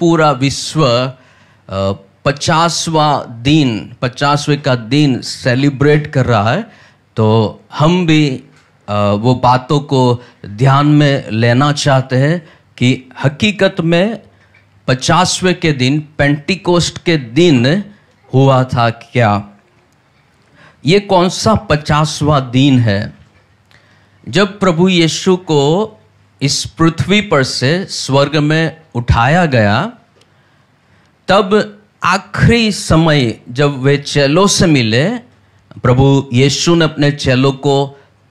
पूरा विश्व पचासवा दिन पचासवें का दिन सेलिब्रेट कर रहा है तो हम भी वो बातों को ध्यान में लेना चाहते हैं कि हकीकत में पचासवें के दिन पेंटिकोस्ट के दिन हुआ था क्या ये कौन सा पचासवा दिन है जब प्रभु यीशु को इस पृथ्वी पर से स्वर्ग में उठाया गया तब आखिरी समय जब वे चेलों से मिले प्रभु यीशु ने अपने चेलों को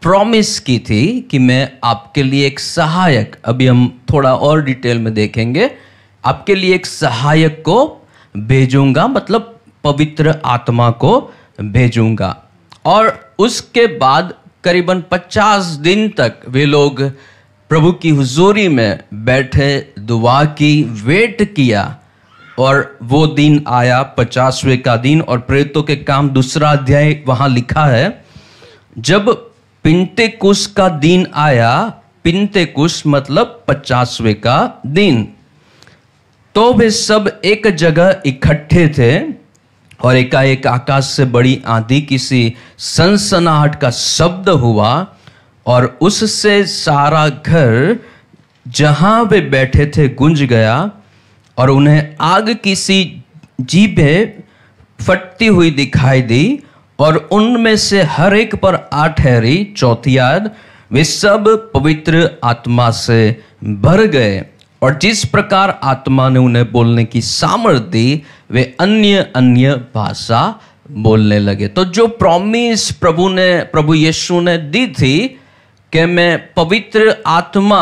प्रॉमिस की थी कि मैं आपके लिए एक सहायक अभी हम थोड़ा और डिटेल में देखेंगे आपके लिए एक सहायक को भेजूंगा मतलब पवित्र आत्मा को भेजूंगा और उसके बाद करीबन 50 दिन तक वे लोग प्रभु की हुजूरी में बैठे दुआ की वेट किया और वो दिन आया पचासवें का दिन और प्रेतों के काम दूसरा अध्याय वहां लिखा है जब पिंते कुश का दिन आया पिंते कुश मतलब पचासवें का दिन तो वे सब एक जगह इकट्ठे थे और एकाएक आकाश से बड़ी आंधी किसी सनसनाहट का शब्द हुआ और उससे सारा घर जहाँ वे बैठे थे गुंज गया और उन्हें आग की सी जीभें फटती हुई दिखाई दी और उनमें से हर एक पर आ ठहरी चौथी याद वे सब पवित्र आत्मा से भर गए और जिस प्रकार आत्मा ने उन्हें बोलने की सामर्थ दी वे अन्य अन्य भाषा बोलने लगे तो जो प्रॉमिस प्रभु ने प्रभु यीशु ने दी थी कि मैं पवित्र आत्मा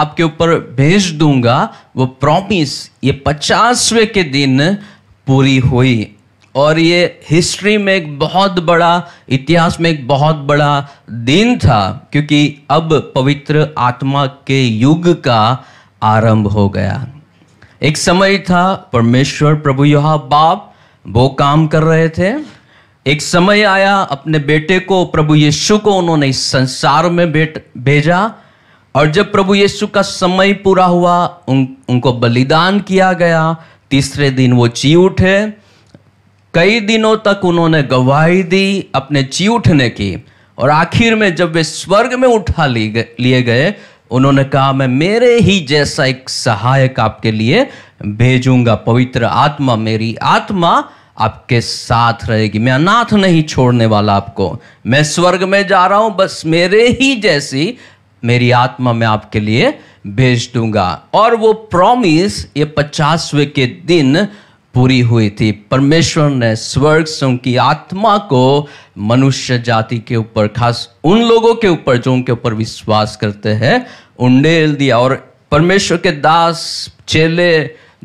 आपके ऊपर भेज दूंगा वो प्रॉमिस ये पचासवें के दिन पूरी हुई और ये हिस्ट्री में एक बहुत बड़ा इतिहास में एक बहुत बड़ा दिन था क्योंकि अब पवित्र आत्मा के युग का आरंभ हो गया एक समय था परमेश्वर प्रभु यहा बाप वो काम कर रहे थे एक समय आया अपने बेटे को प्रभु यीशु को उन्होंने संसार में बेट भेजा और जब प्रभु यीशु का समय पूरा हुआ उन उनको बलिदान किया गया तीसरे दिन वो ची उठे कई दिनों तक उन्होंने गवाही दी अपने ची उठने की और आखिर में जब वे स्वर्ग में उठा लिए गए उन्होंने कहा मैं मेरे ही जैसा एक सहायक आपके लिए भेजूंगा पवित्र आत्मा मेरी आत्मा आपके साथ रहेगी मैं अनाथ नहीं छोड़ने वाला आपको मैं स्वर्ग में जा रहा हूं बस मेरे ही जैसी मेरी आत्मा मैं आपके लिए भेज दूंगा और वो प्रॉमिस ये पचासवें के दिन पूरी हुई थी परमेश्वर ने स्वर्ग से उनकी आत्मा को मनुष्य जाति के ऊपर खास उन लोगों के ऊपर जो उनके ऊपर विश्वास करते हैं उंडेल दिया और परमेश्वर के दास चेले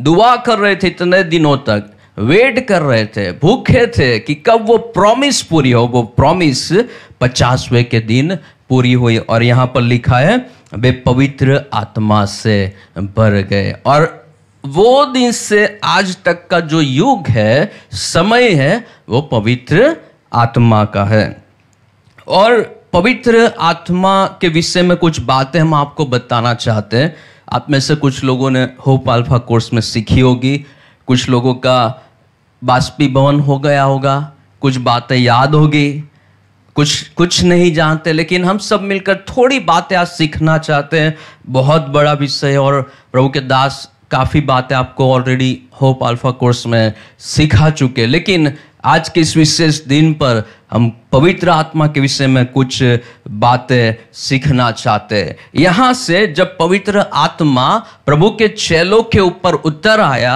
दुआ कर रहे थे इतने दिनों तक वेट कर रहे थे भूखे थे कि कब वो प्रॉमिस पूरी हो वो प्रॉमिस पचासवें के दिन पूरी हुई और यहाँ पर लिखा है वे पवित्र आत्मा से भर गए और वो दिन से आज तक का जो युग है समय है वो पवित्र आत्मा का है और पवित्र आत्मा के विषय में कुछ बातें हम आपको बताना चाहते हैं आप में से कुछ लोगों ने होप अल्फा कोर्स में सीखी होगी कुछ लोगों का बाष्पीभवन हो गया होगा कुछ बातें याद होगी कुछ कुछ नहीं जानते लेकिन हम सब मिलकर थोड़ी बातें आज सीखना चाहते हैं बहुत बड़ा विषय है और प्रभु के दास काफ़ी बातें आपको ऑलरेडी होप अल्फा कोर्स में सिखा चुके लेकिन आज के इस विशेष दिन पर हम पवित्र आत्मा के विषय में कुछ बातें सीखना चाहते हैं यहाँ से जब पवित्र आत्मा प्रभु के चेलों के ऊपर उतर आया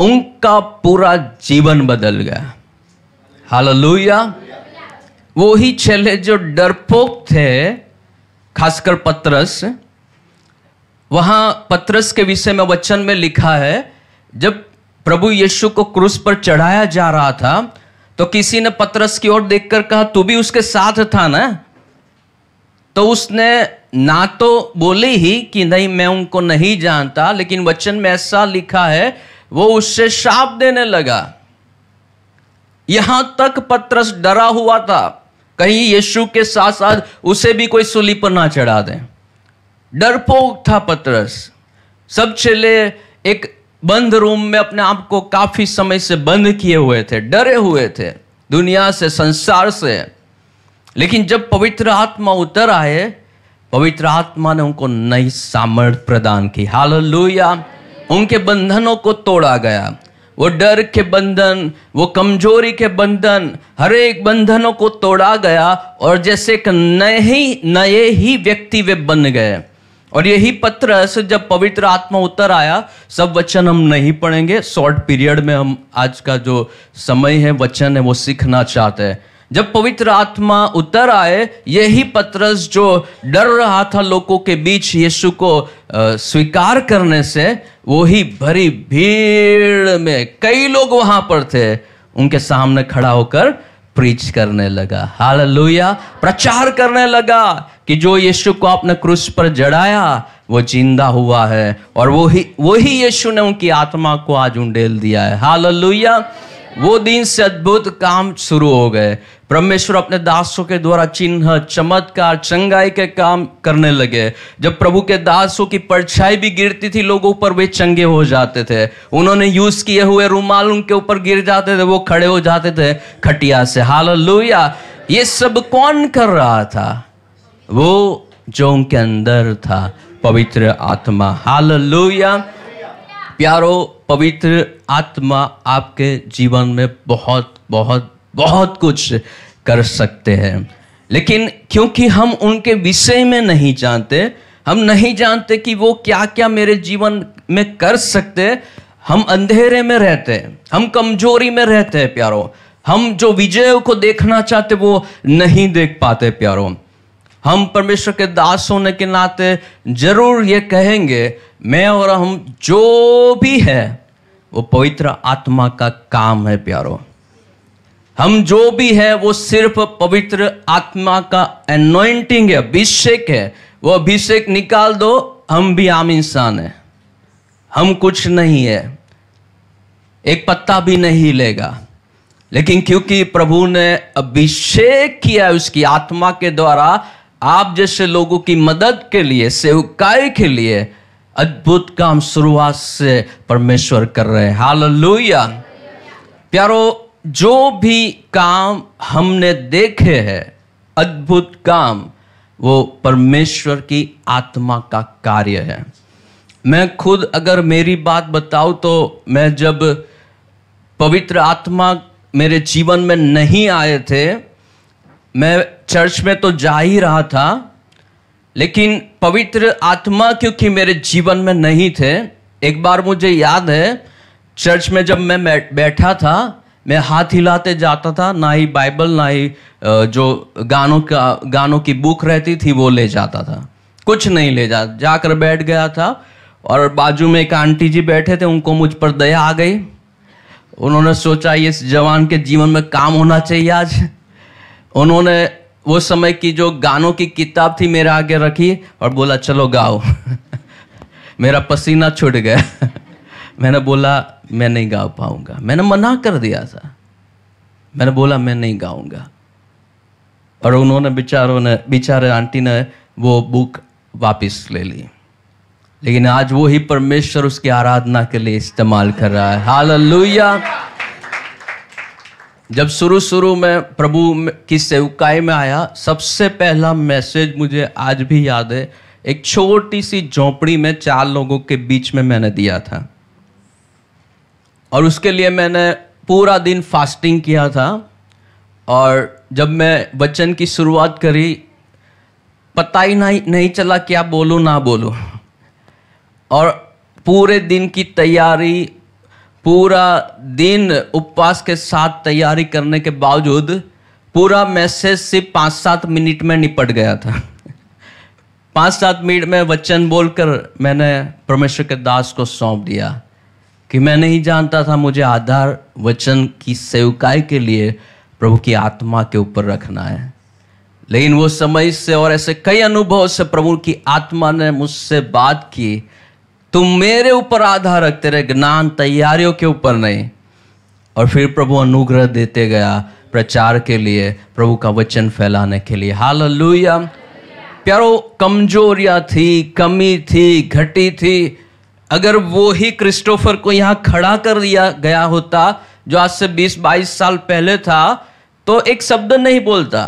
उनका पूरा जीवन बदल गया हालेलुया वो ही चेले जो डरपोक थे खासकर पत्रस वहां पत्रस के विषय में वचन में लिखा है जब प्रभु यीशु को क्रूस पर चढ़ाया जा रहा था तो किसी ने पत्रस की ओर देखकर कहा तू भी उसके साथ था ना तो उसने ना तो बोले ही कि नहीं मैं उनको नहीं जानता लेकिन वचन में ऐसा लिखा है वो उससे शाप देने लगा यहां तक पत्रस डरा हुआ था कहीं यीशु के साथ साथ उसे भी कोई सुली पर ना चढ़ा दे डरपोक था पत्रस सब चले एक बंद रूम में अपने आप को काफी समय से बंद किए हुए थे डरे हुए थे दुनिया से संसार से लेकिन जब पवित्र आत्मा उतर आए पवित्र आत्मा ने उनको नई सामर्थ प्रदान की लोहिया उनके बंधनों को तोड़ा गया वो डर के बंधन वो कमजोरी के बंधन हर एक बंधनों को तोड़ा गया और जैसे एक नए ही नए ही व्यक्ति वे बन गए और यही पत्र से जब पवित्र आत्मा उतर आया सब वचन हम नहीं पढ़ेंगे शॉर्ट पीरियड में हम आज का जो समय है वचन है वो सीखना चाहते हैं जब पवित्र आत्मा उतर आए यही पत्रस जो डर रहा था लोगों के बीच यीशु को स्वीकार करने से वही भरी भीड़ में कई लोग वहां पर थे उनके सामने खड़ा होकर प्रीच करने लगा हालेलुया प्रचार करने लगा कि जो यीशु को आपने क्रूस पर जड़ाया वो जिंदा हुआ है और वही वही यीशु ने उनकी आत्मा को आज उंडेल दिया है हालेलुया वो दिन से अद्भुत काम शुरू हो गए परमेश्वर अपने दासों के द्वारा चिन्ह चमत्कार चंगाई के काम करने लगे जब प्रभु के दासों की परछाई भी गिरती थी लोगों पर वे चंगे हो जाते थे उन्होंने यूज किए हुए रूमाल उनके ऊपर गिर जाते थे वो खड़े हो जाते थे खटिया से हाल लोहिया ये सब कौन कर रहा था वो जो उनके अंदर था पवित्र आत्मा हाल प्यारो पवित्र आत्मा आपके जीवन में बहुत बहुत बहुत कुछ कर सकते हैं लेकिन क्योंकि हम उनके विषय में नहीं जानते हम नहीं जानते कि वो क्या क्या मेरे जीवन में कर सकते हम अंधेरे में रहते हैं हम कमजोरी में रहते हैं प्यारो हम जो विजय को देखना चाहते वो नहीं देख पाते प्यारो हम परमेश्वर के दास होने के नाते जरूर ये कहेंगे मैं और हम जो भी है वो पवित्र आत्मा का काम है प्यारो हम जो भी है वो सिर्फ पवित्र आत्मा का एनोइंटिंग है अभिषेक है वो अभिषेक निकाल दो हम भी आम इंसान है हम कुछ नहीं है एक पत्ता भी नहीं लेगा लेकिन क्योंकि प्रभु ने अभिषेक किया उसकी आत्मा के द्वारा आप जैसे लोगों की मदद के लिए सेवकाई के लिए अद्भुत काम शुरुआत से परमेश्वर कर रहे हैं हालेलुया प्यारो जो भी काम हमने देखे हैं अद्भुत काम वो परमेश्वर की आत्मा का कार्य है मैं खुद अगर मेरी बात बताऊं तो मैं जब पवित्र आत्मा मेरे जीवन में नहीं आए थे मैं चर्च में तो जा ही रहा था लेकिन पवित्र आत्मा क्योंकि मेरे जीवन में नहीं थे एक बार मुझे याद है चर्च में जब मैं बैठा था मैं हाथ हिलाते जाता था ना ही बाइबल ना ही जो गानों का गानों की बुक रहती थी वो ले जाता था कुछ नहीं ले जा जाकर बैठ गया था और बाजू में एक आंटी जी बैठे थे उनको मुझ पर दया आ गई उन्होंने सोचा ये जवान के जीवन में काम होना चाहिए आज उन्होंने वो समय की जो गानों की किताब थी मेरे आगे रखी और बोला चलो गाओ मेरा पसीना छुट गया मैंने बोला मैं नहीं गा पाऊंगा मैंने मना कर दिया था मैंने बोला मैं नहीं गाऊंगा और उन्होंने बेचारों ने बेचारे आंटी ने वो बुक वापस ले ली लेकिन आज वो ही परमेश्वर उसकी आराधना के लिए इस्तेमाल कर रहा है हाल जब शुरू शुरू में प्रभु की सेवकाई में आया सबसे पहला मैसेज मुझे आज भी याद है एक छोटी सी झोपड़ी में चार लोगों के बीच में मैंने दिया था और उसके लिए मैंने पूरा दिन फास्टिंग किया था और जब मैं वचन की शुरुआत करी पता ही नहीं नहीं चला क्या बोलूँ ना बोलूँ और पूरे दिन की तैयारी पूरा दिन उपवास के साथ तैयारी करने के बावजूद पूरा मैसेज सिर्फ पाँच सात मिनट में निपट गया था पाँच सात मिनट में वचन बोलकर मैंने परमेश्वर के दास को सौंप दिया कि मैं नहीं जानता था मुझे आधार वचन की सेवकाई के लिए प्रभु की आत्मा के ऊपर रखना है लेकिन वो समय से और ऐसे कई अनुभव से प्रभु की आत्मा ने मुझसे बात की तुम मेरे ऊपर आधार रखते रहे ज्ञान तैयारियों के ऊपर नहीं और फिर प्रभु अनुग्रह देते गया प्रचार के लिए प्रभु का वचन फैलाने के लिए हाल लुया प्यारो कमजोरिया थी कमी थी घटी थी अगर वो ही क्रिस्टोफर को यहाँ खड़ा कर दिया गया होता जो आज से 20-22 साल पहले था तो एक शब्द नहीं बोलता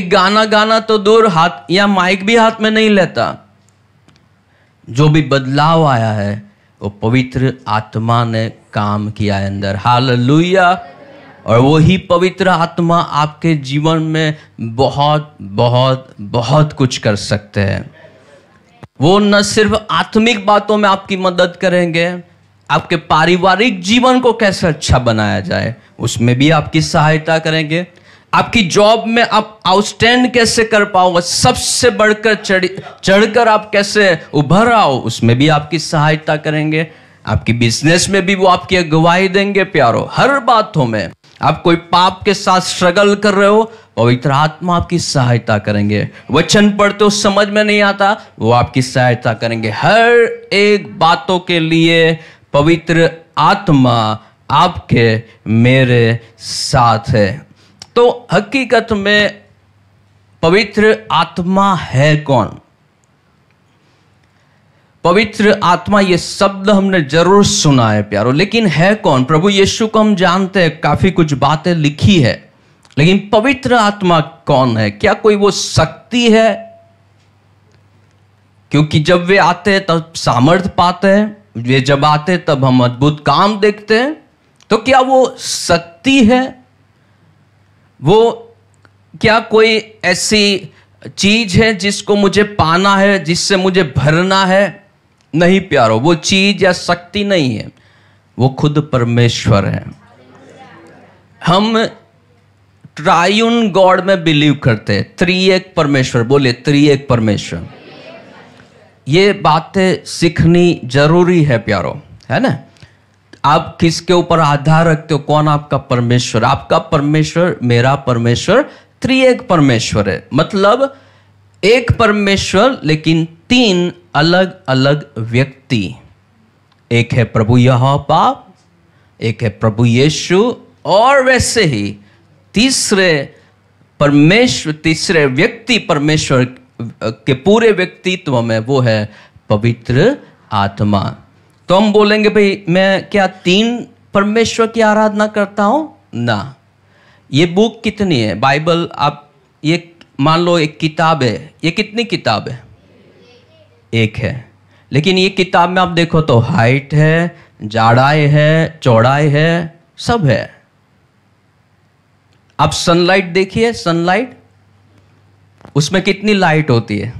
एक गाना गाना तो दूर हाथ या माइक भी हाथ में नहीं लेता जो भी बदलाव आया है वो पवित्र आत्मा ने काम किया है अंदर हाल और वही पवित्र आत्मा आपके जीवन में बहुत बहुत बहुत कुछ कर सकते हैं वो न सिर्फ आत्मिक बातों में आपकी मदद करेंगे आपके पारिवारिक जीवन को कैसे अच्छा बनाया जाए उसमें भी आपकी सहायता करेंगे आपकी जॉब में आप आउटस्टैंड कैसे कर पाओगे सबसे बढ़कर चढ़ चढ़कर आप कैसे उभर आओ उसमें भी आपकी सहायता करेंगे आपकी बिजनेस में भी वो आपकी अगुवाई देंगे प्यारो हर बातों में आप कोई पाप के साथ स्ट्रगल कर रहे हो पवित्र आत्मा आपकी सहायता करेंगे वचन पढ़ते हो समझ में नहीं आता वो आपकी सहायता करेंगे हर एक बातों के लिए पवित्र आत्मा आपके मेरे साथ है तो हकीकत में पवित्र आत्मा है कौन पवित्र आत्मा ये शब्द हमने जरूर सुना है प्यारो लेकिन है कौन प्रभु यीशु को हम जानते हैं काफी कुछ बातें लिखी है लेकिन पवित्र आत्मा कौन है क्या कोई वो शक्ति है क्योंकि जब वे आते हैं तब सामर्थ्य पाते हैं वे जब आते हैं तब हम अद्भुत काम देखते हैं तो क्या वो शक्ति है वो क्या कोई ऐसी चीज है जिसको मुझे पाना है जिससे मुझे भरना है नहीं प्यारो वो चीज या शक्ति नहीं है वो खुद परमेश्वर है हम ट्रायुन गॉड में बिलीव करते हैं त्रि एक परमेश्वर बोले त्रि एक परमेश्वर ये बातें सीखनी जरूरी है प्यारो है ना आप किसके ऊपर आधार रखते हो कौन आपका परमेश्वर आपका परमेश्वर मेरा परमेश्वर त्रिएक परमेश्वर है मतलब एक परमेश्वर लेकिन तीन अलग अलग व्यक्ति एक है प्रभु यह पाप एक है प्रभु यीशु और वैसे ही तीसरे परमेश्वर तीसरे व्यक्ति परमेश्वर के पूरे व्यक्तित्व में वो है पवित्र आत्मा तो हम बोलेंगे भाई मैं क्या तीन परमेश्वर की आराधना करता हूं ना ये बुक कितनी है बाइबल आप ये मान लो एक किताब है ये कितनी किताब है एक है लेकिन ये किताब में आप देखो तो हाइट है जाड़ाई है चौड़ाई है सब है आप सनलाइट देखिए सनलाइट उसमें कितनी लाइट होती है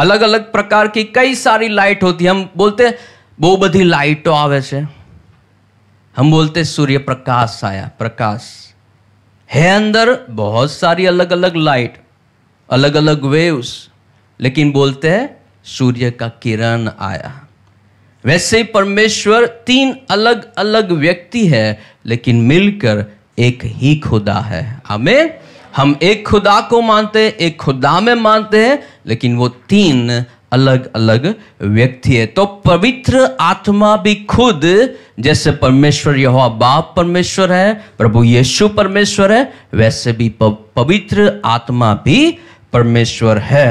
अलग अलग प्रकार की कई सारी लाइट होती है हम बोलते बहु बधी लाइटो तो आवे છે हम बोलते सूर्य प्रकाश आया प्रकाश है अंदर बहुत सारी अलग अलग लाइट अलग अलग वेव्स लेकिन बोलते हैं सूर्य का किरण आया वैसे ही परमेश्वर तीन अलग अलग व्यक्ति है लेकिन मिलकर एक ही खुदा है हमें हम एक खुदा को मानते हैं एक खुदा में मानते हैं लेकिन वो तीन अलग अलग व्यक्ति है तो पवित्र आत्मा भी खुद जैसे परमेश्वर यह बाप परमेश्वर है प्रभु यीशु परमेश्वर है वैसे भी पवित्र आत्मा भी परमेश्वर है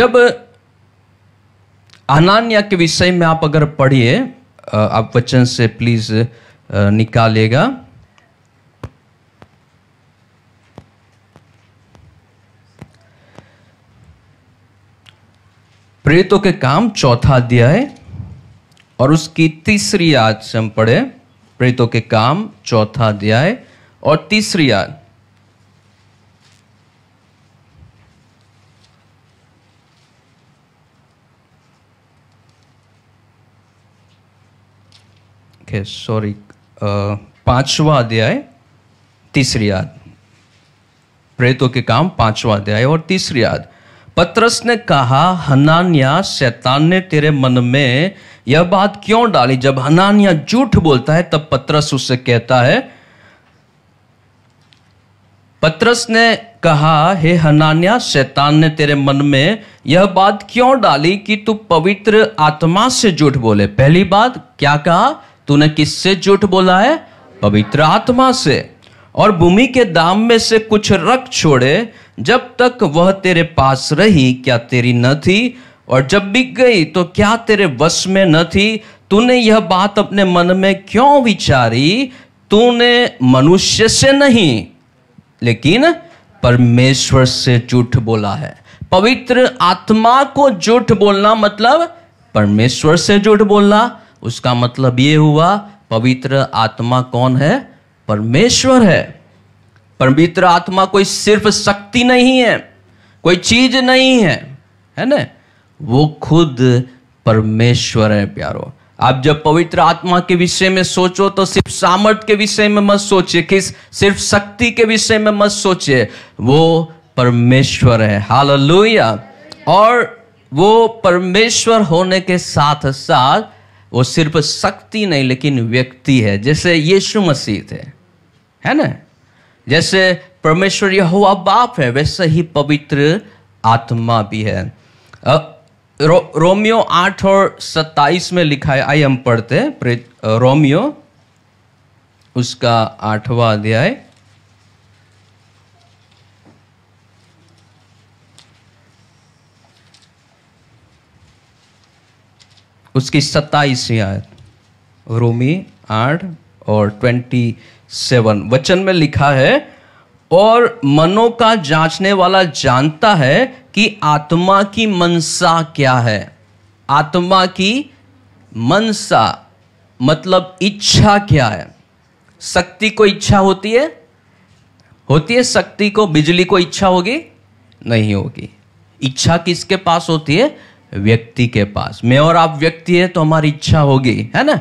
जब अनान्या के विषय में आप अगर पढ़िए आप वचन से प्लीज निकालेगा प्रेतों के काम चौथा अध्याय और उसकी तीसरी याद से हम पढ़े प्रेतों के काम चौथा अध्याय और तीसरी याद सॉरी पांचवा अध्याय तीसरी याद प्रेतों के काम पांचवा अध्याय और तीसरी याद पत्रस ने कहा हनानिया शैतान ने तेरे मन में यह बात क्यों डाली जब हनानिया झूठ बोलता है तब पत्रस उससे कहता है पत्रस ने कहा हे हनानिया शैतान ने तेरे मन में यह बात क्यों डाली कि तू पवित्र आत्मा से झूठ बोले पहली बात क्या कहा तूने किससे झूठ बोला है पवित्र आत्मा से और भूमि के दाम में से कुछ रख छोड़े जब तक वह तेरे पास रही क्या तेरी न थी और जब बिक गई तो क्या तेरे वश में न थी तूने यह बात अपने मन में क्यों विचारी तूने मनुष्य से नहीं लेकिन परमेश्वर से झूठ बोला है पवित्र आत्मा को झूठ बोलना मतलब परमेश्वर से झूठ बोलना उसका मतलब ये हुआ पवित्र आत्मा कौन है परमेश्वर है पवित्र आत्मा कोई सिर्फ शक्ति नहीं है कोई चीज नहीं है है ना वो खुद परमेश्वर है प्यारो आप जब पवित्र आत्मा के विषय में सोचो तो सिर्फ सामर्थ्य के विषय में मत सोचिए किस सिर्फ शक्ति के विषय में मत सोचिए वो परमेश्वर है लोहिया और वो परमेश्वर होने के साथ साथ वो सिर्फ शक्ति नहीं लेकिन व्यक्ति है जैसे यीशु मसीह थे है ना जैसे परमेश्वर यह हुआ बाप है वैसे ही पवित्र आत्मा भी है रो, रोमियो आठ और सत्ताईस में लिखा है आई हम पढ़ते रोमियो उसका आठवां अध्याय उसकी सत्ताईस आयत रोमी आठ और ट्वेंटी सेवन वचन में लिखा है और मनो का जांचने वाला जानता है कि आत्मा की मनसा क्या है आत्मा की मनसा मतलब इच्छा क्या है शक्ति को इच्छा होती है होती है शक्ति को बिजली को इच्छा होगी नहीं होगी इच्छा किसके पास होती है व्यक्ति के पास मैं और आप व्यक्ति है तो हमारी इच्छा होगी है ना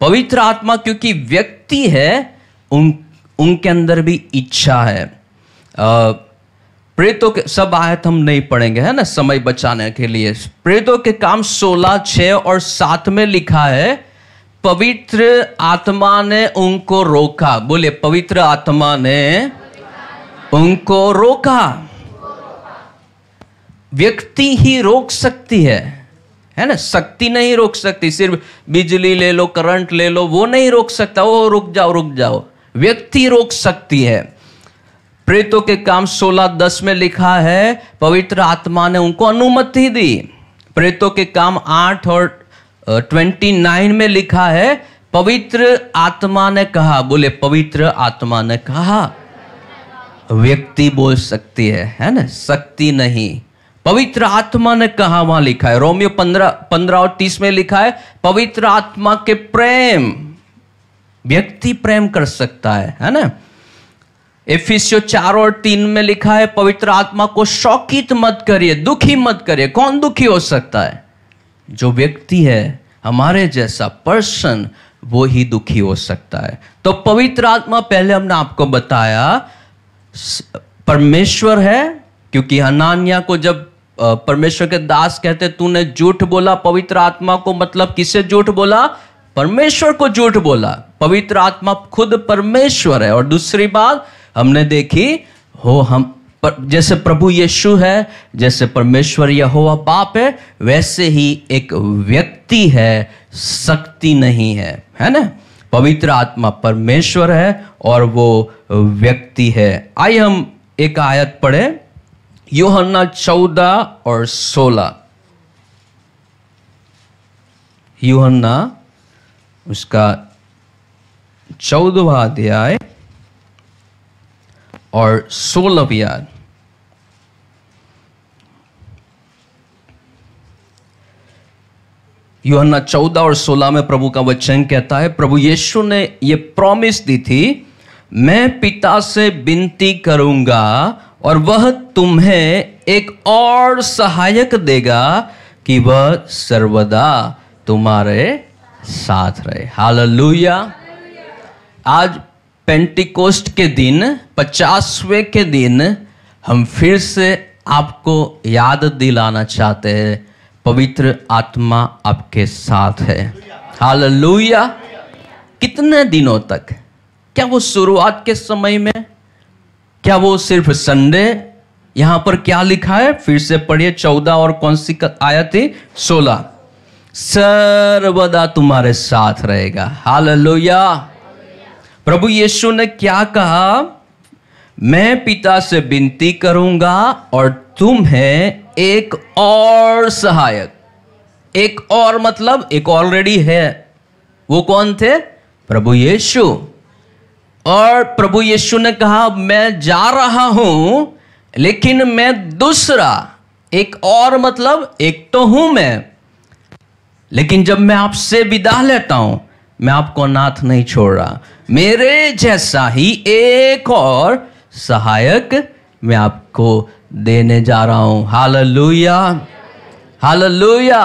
पवित्र आत्मा क्योंकि व्यक्ति है उन उनके अंदर भी इच्छा है प्रेतों के सब आयत हम नहीं पढ़ेंगे है ना समय बचाने के लिए प्रेतों के काम सोलह छ और सात में लिखा है पवित्र आत्मा ने उनको रोका बोले पवित्र आत्मा ने उनको रोका व्यक्ति ही रोक सकती है है ना शक्ति नहीं रोक सकती सिर्फ बिजली ले लो करंट ले लो वो नहीं रोक सकता वो रुक जाओ रुक जाओ व्यक्ति रोक सकती है प्रेतों के काम सोलह दस में लिखा है पवित्र आत्मा ने उनको अनुमति दी प्रेतों के काम आठ और ट्वेंटी नाइन में लिखा है पवित्र आत्मा ने कहा बोले पवित्र आत्मा ने कहा व्यक्ति बोल सकती है है ना शक्ति नहीं पवित्र आत्मा ने कहा वहां लिखा है रोमियो पंद्रह पंद्रह और तीस में लिखा है पवित्र आत्मा के प्रेम व्यक्ति प्रेम कर सकता है है ना एफिसियो चार और तीन में लिखा है पवित्र आत्मा को शौकित मत करिए दुखी मत करिए कौन दुखी हो सकता है जो व्यक्ति है हमारे जैसा पर्सन वो ही दुखी हो सकता है तो पवित्र आत्मा पहले हमने आपको बताया परमेश्वर है क्योंकि अनान्या को जब परमेश्वर के दास कहते तूने झूठ बोला पवित्र आत्मा को मतलब किसे झूठ बोला परमेश्वर को झूठ बोला पवित्र आत्मा खुद परमेश्वर है और दूसरी बात हमने देखी हो हम पर, जैसे प्रभु यीशु है जैसे परमेश्वर हो बाप है वैसे ही एक व्यक्ति है शक्ति नहीं है है ना पवित्र आत्मा परमेश्वर है और वो व्यक्ति है आइए हम एक आयत पढ़े योहन्ना चौदह और सोलह योहन्ना उसका चौदवा अध्याय और सोलह याद योहन्ना चौदह और सोलह में प्रभु का वचन कहता है प्रभु यीशु ने यह प्रॉमिस दी थी मैं पिता से विनती करूंगा और वह तुम्हें एक और सहायक देगा कि वह सर्वदा तुम्हारे साथ रहे हालेलुया आज पेंटिकोस्ट के दिन पचासवें के दिन हम फिर से आपको याद दिलाना चाहते हैं पवित्र आत्मा आपके साथ है हालेलुया कितने दिनों तक क्या वो शुरुआत के समय में क्या वो सिर्फ संडे यहां पर क्या लिखा है फिर से पढ़िए चौदह और कौन सी आया थी सोलह सर्वदा तुम्हारे साथ रहेगा हाल प्रभु यीशु ने क्या कहा मैं पिता से विनती करूंगा और तुम्हें एक और सहायक एक और मतलब एक ऑलरेडी है वो कौन थे प्रभु यीशु और प्रभु यीशु ने कहा मैं जा रहा हूं लेकिन मैं दूसरा एक और मतलब एक तो हूं मैं लेकिन जब मैं आपसे विदा लेता हूं मैं आपको नाथ नहीं छोड़ रहा मेरे जैसा ही एक और सहायक मैं आपको देने जा रहा हूं हाल हाल हालेलुया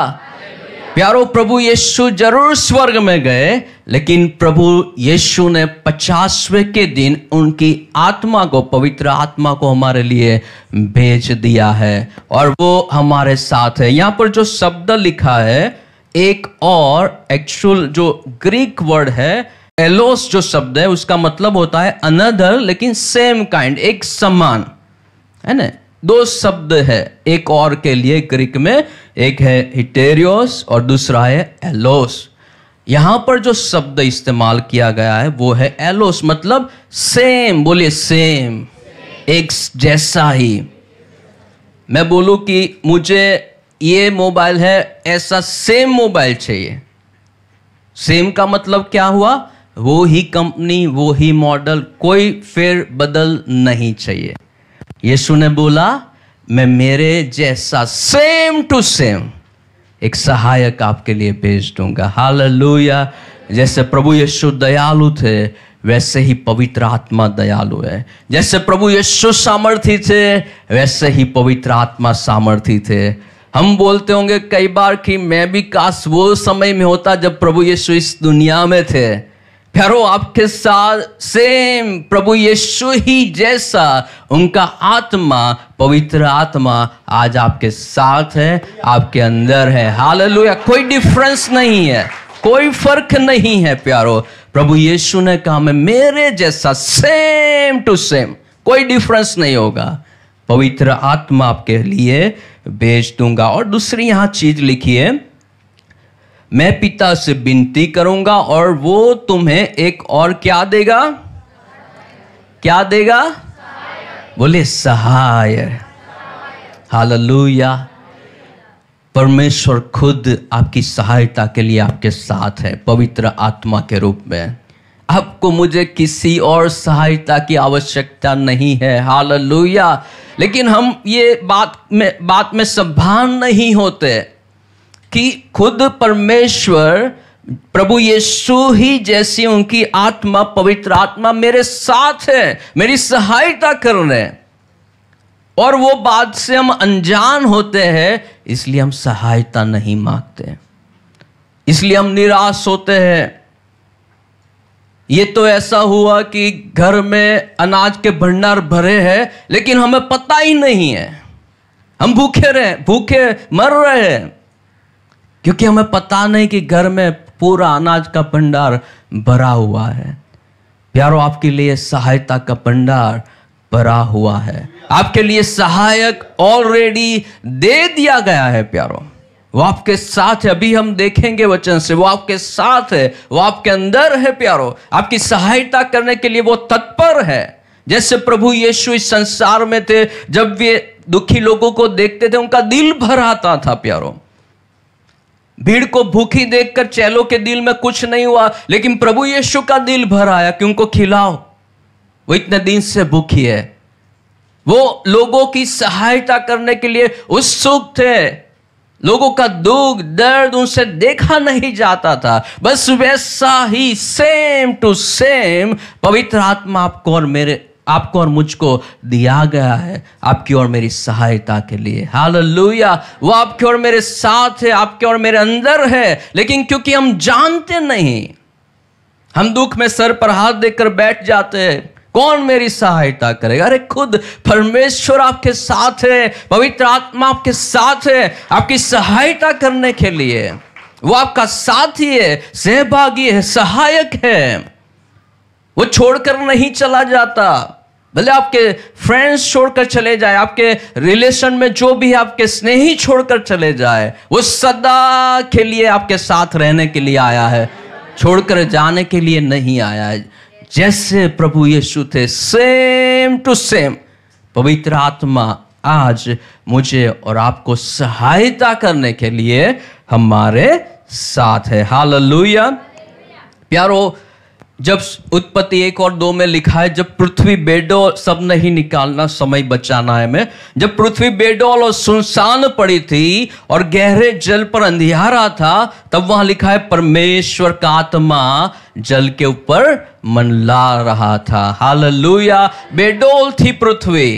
प्यारो प्रभु यीशु जरूर स्वर्ग में गए लेकिन प्रभु यीशु ने पचासवें के दिन उनकी आत्मा को पवित्र आत्मा को हमारे लिए भेज दिया है और वो हमारे साथ है यहाँ पर जो शब्द लिखा है एक और एक्चुअल जो ग्रीक वर्ड है एलोस जो शब्द है उसका मतलब होता है अनदर लेकिन सेम काइंड एक समान है ना दो शब्द है एक और के लिए ग्रीक में एक है हिटेरियोस और दूसरा है एलोस यहां पर जो शब्द इस्तेमाल किया गया है वो है एलोस मतलब सेम बोलिए सेम एक जैसा ही मैं बोलूं कि मुझे ये मोबाइल है ऐसा सेम मोबाइल चाहिए सेम का मतलब क्या हुआ वो ही कंपनी वो ही मॉडल कोई फेर बदल नहीं चाहिए यीशु ने बोला मैं मेरे जैसा सेम टू सेम एक सहायक आपके लिए भेज दूंगा हालेलुया जैसे प्रभु यीशु दयालु थे वैसे ही पवित्र आत्मा दयालु है जैसे प्रभु यीशु सामर्थी थे वैसे ही पवित्र आत्मा सामर्थी थे हम बोलते होंगे कई बार कि मैं भी काश वो समय में होता जब प्रभु यीशु इस दुनिया में थे प्यारो आपके साथ सेम प्रभु यीशु ही जैसा उनका आत्मा पवित्र आत्मा आज आपके साथ है आपके अंदर है हाल कोई डिफरेंस नहीं है कोई फर्क नहीं है प्यारो प्रभु यीशु ने कहा मैं मेरे जैसा सेम टू सेम कोई डिफरेंस नहीं होगा पवित्र आत्मा आपके लिए भेज दूंगा और दूसरी यहां चीज लिखी है मैं पिता से विनती करूंगा और वो तुम्हें एक और क्या देगा क्या देगा बोले सहाय हालेलुया परमेश्वर खुद आपकी सहायता के लिए आपके साथ है पवित्र आत्मा के रूप में आपको मुझे किसी और सहायता की आवश्यकता नहीं है हालेलुया लेकिन हम ये बात में बात में सम्भान नहीं होते कि खुद परमेश्वर प्रभु यीशु ही जैसी उनकी आत्मा पवित्र आत्मा मेरे साथ है मेरी सहायता कर रहे हैं और वो बात से हम अनजान होते हैं इसलिए हम सहायता नहीं मांगते इसलिए हम निराश होते हैं ये तो ऐसा हुआ कि घर में अनाज के भंडार भरे हैं लेकिन हमें पता ही नहीं है हम भूखे रहे भूखे मर रहे हैं क्योंकि हमें पता नहीं कि घर में पूरा अनाज का भंडार भरा हुआ है प्यारो आपके लिए सहायता का भंडार भरा हुआ है आपके लिए सहायक ऑलरेडी दे दिया गया है प्यारो वो आपके साथ है अभी हम देखेंगे वचन से वो आपके साथ है वो आपके अंदर है प्यारो आपकी सहायता करने के लिए वो तत्पर है जैसे प्रभु यीशु इस संसार में थे जब वे दुखी लोगों को देखते थे उनका दिल भर आता था प्यारो भीड़ को भूखी देखकर चेलों के दिल में कुछ नहीं हुआ लेकिन प्रभु यीशु का दिल भर आया कि उनको खिलाओ वो इतने दिन से भूखी है वो लोगों की सहायता करने के लिए उत्सुक थे लोगों का दुख दर्द उनसे देखा नहीं जाता था बस वैसा ही सेम टू सेम पवित्र आत्मा आपको और मेरे आपको और मुझको दिया गया है आपकी और मेरी सहायता के लिए हाल वो आपके और मेरे साथ है आपके और मेरे अंदर है लेकिन क्योंकि हम जानते नहीं हम दुख में सर पर हाथ देकर बैठ जाते हैं कौन मेरी सहायता करेगा अरे खुद परमेश्वर आपके साथ है पवित्र आत्मा आपके साथ है आपकी सहायता करने के लिए वो आपका साथी है सहभागी है सहायक है वो छोड़कर नहीं चला जाता भले आपके फ्रेंड्स छोड़कर चले जाए आपके रिलेशन में जो भी आपके स्नेही छोड़कर चले जाए वो सदा के लिए आपके साथ रहने के लिए आया है छोड़कर जाने के लिए नहीं आया है जैसे प्रभु यीशु थे सेम टू सेम पवित्र आत्मा आज मुझे और आपको सहायता करने के लिए हमारे साथ है हाल प्यारो जब उत्पत्ति एक और दो में लिखा है जब पृथ्वी बेडोल सब नहीं निकालना समय बचाना है मैं जब पृथ्वी बेडोल और सुनसान पड़ी थी और गहरे जल पर अंधियारा था तब वहां लिखा है परमेश्वर का आत्मा जल के ऊपर मनला रहा था हाल बेडोल थी पृथ्वी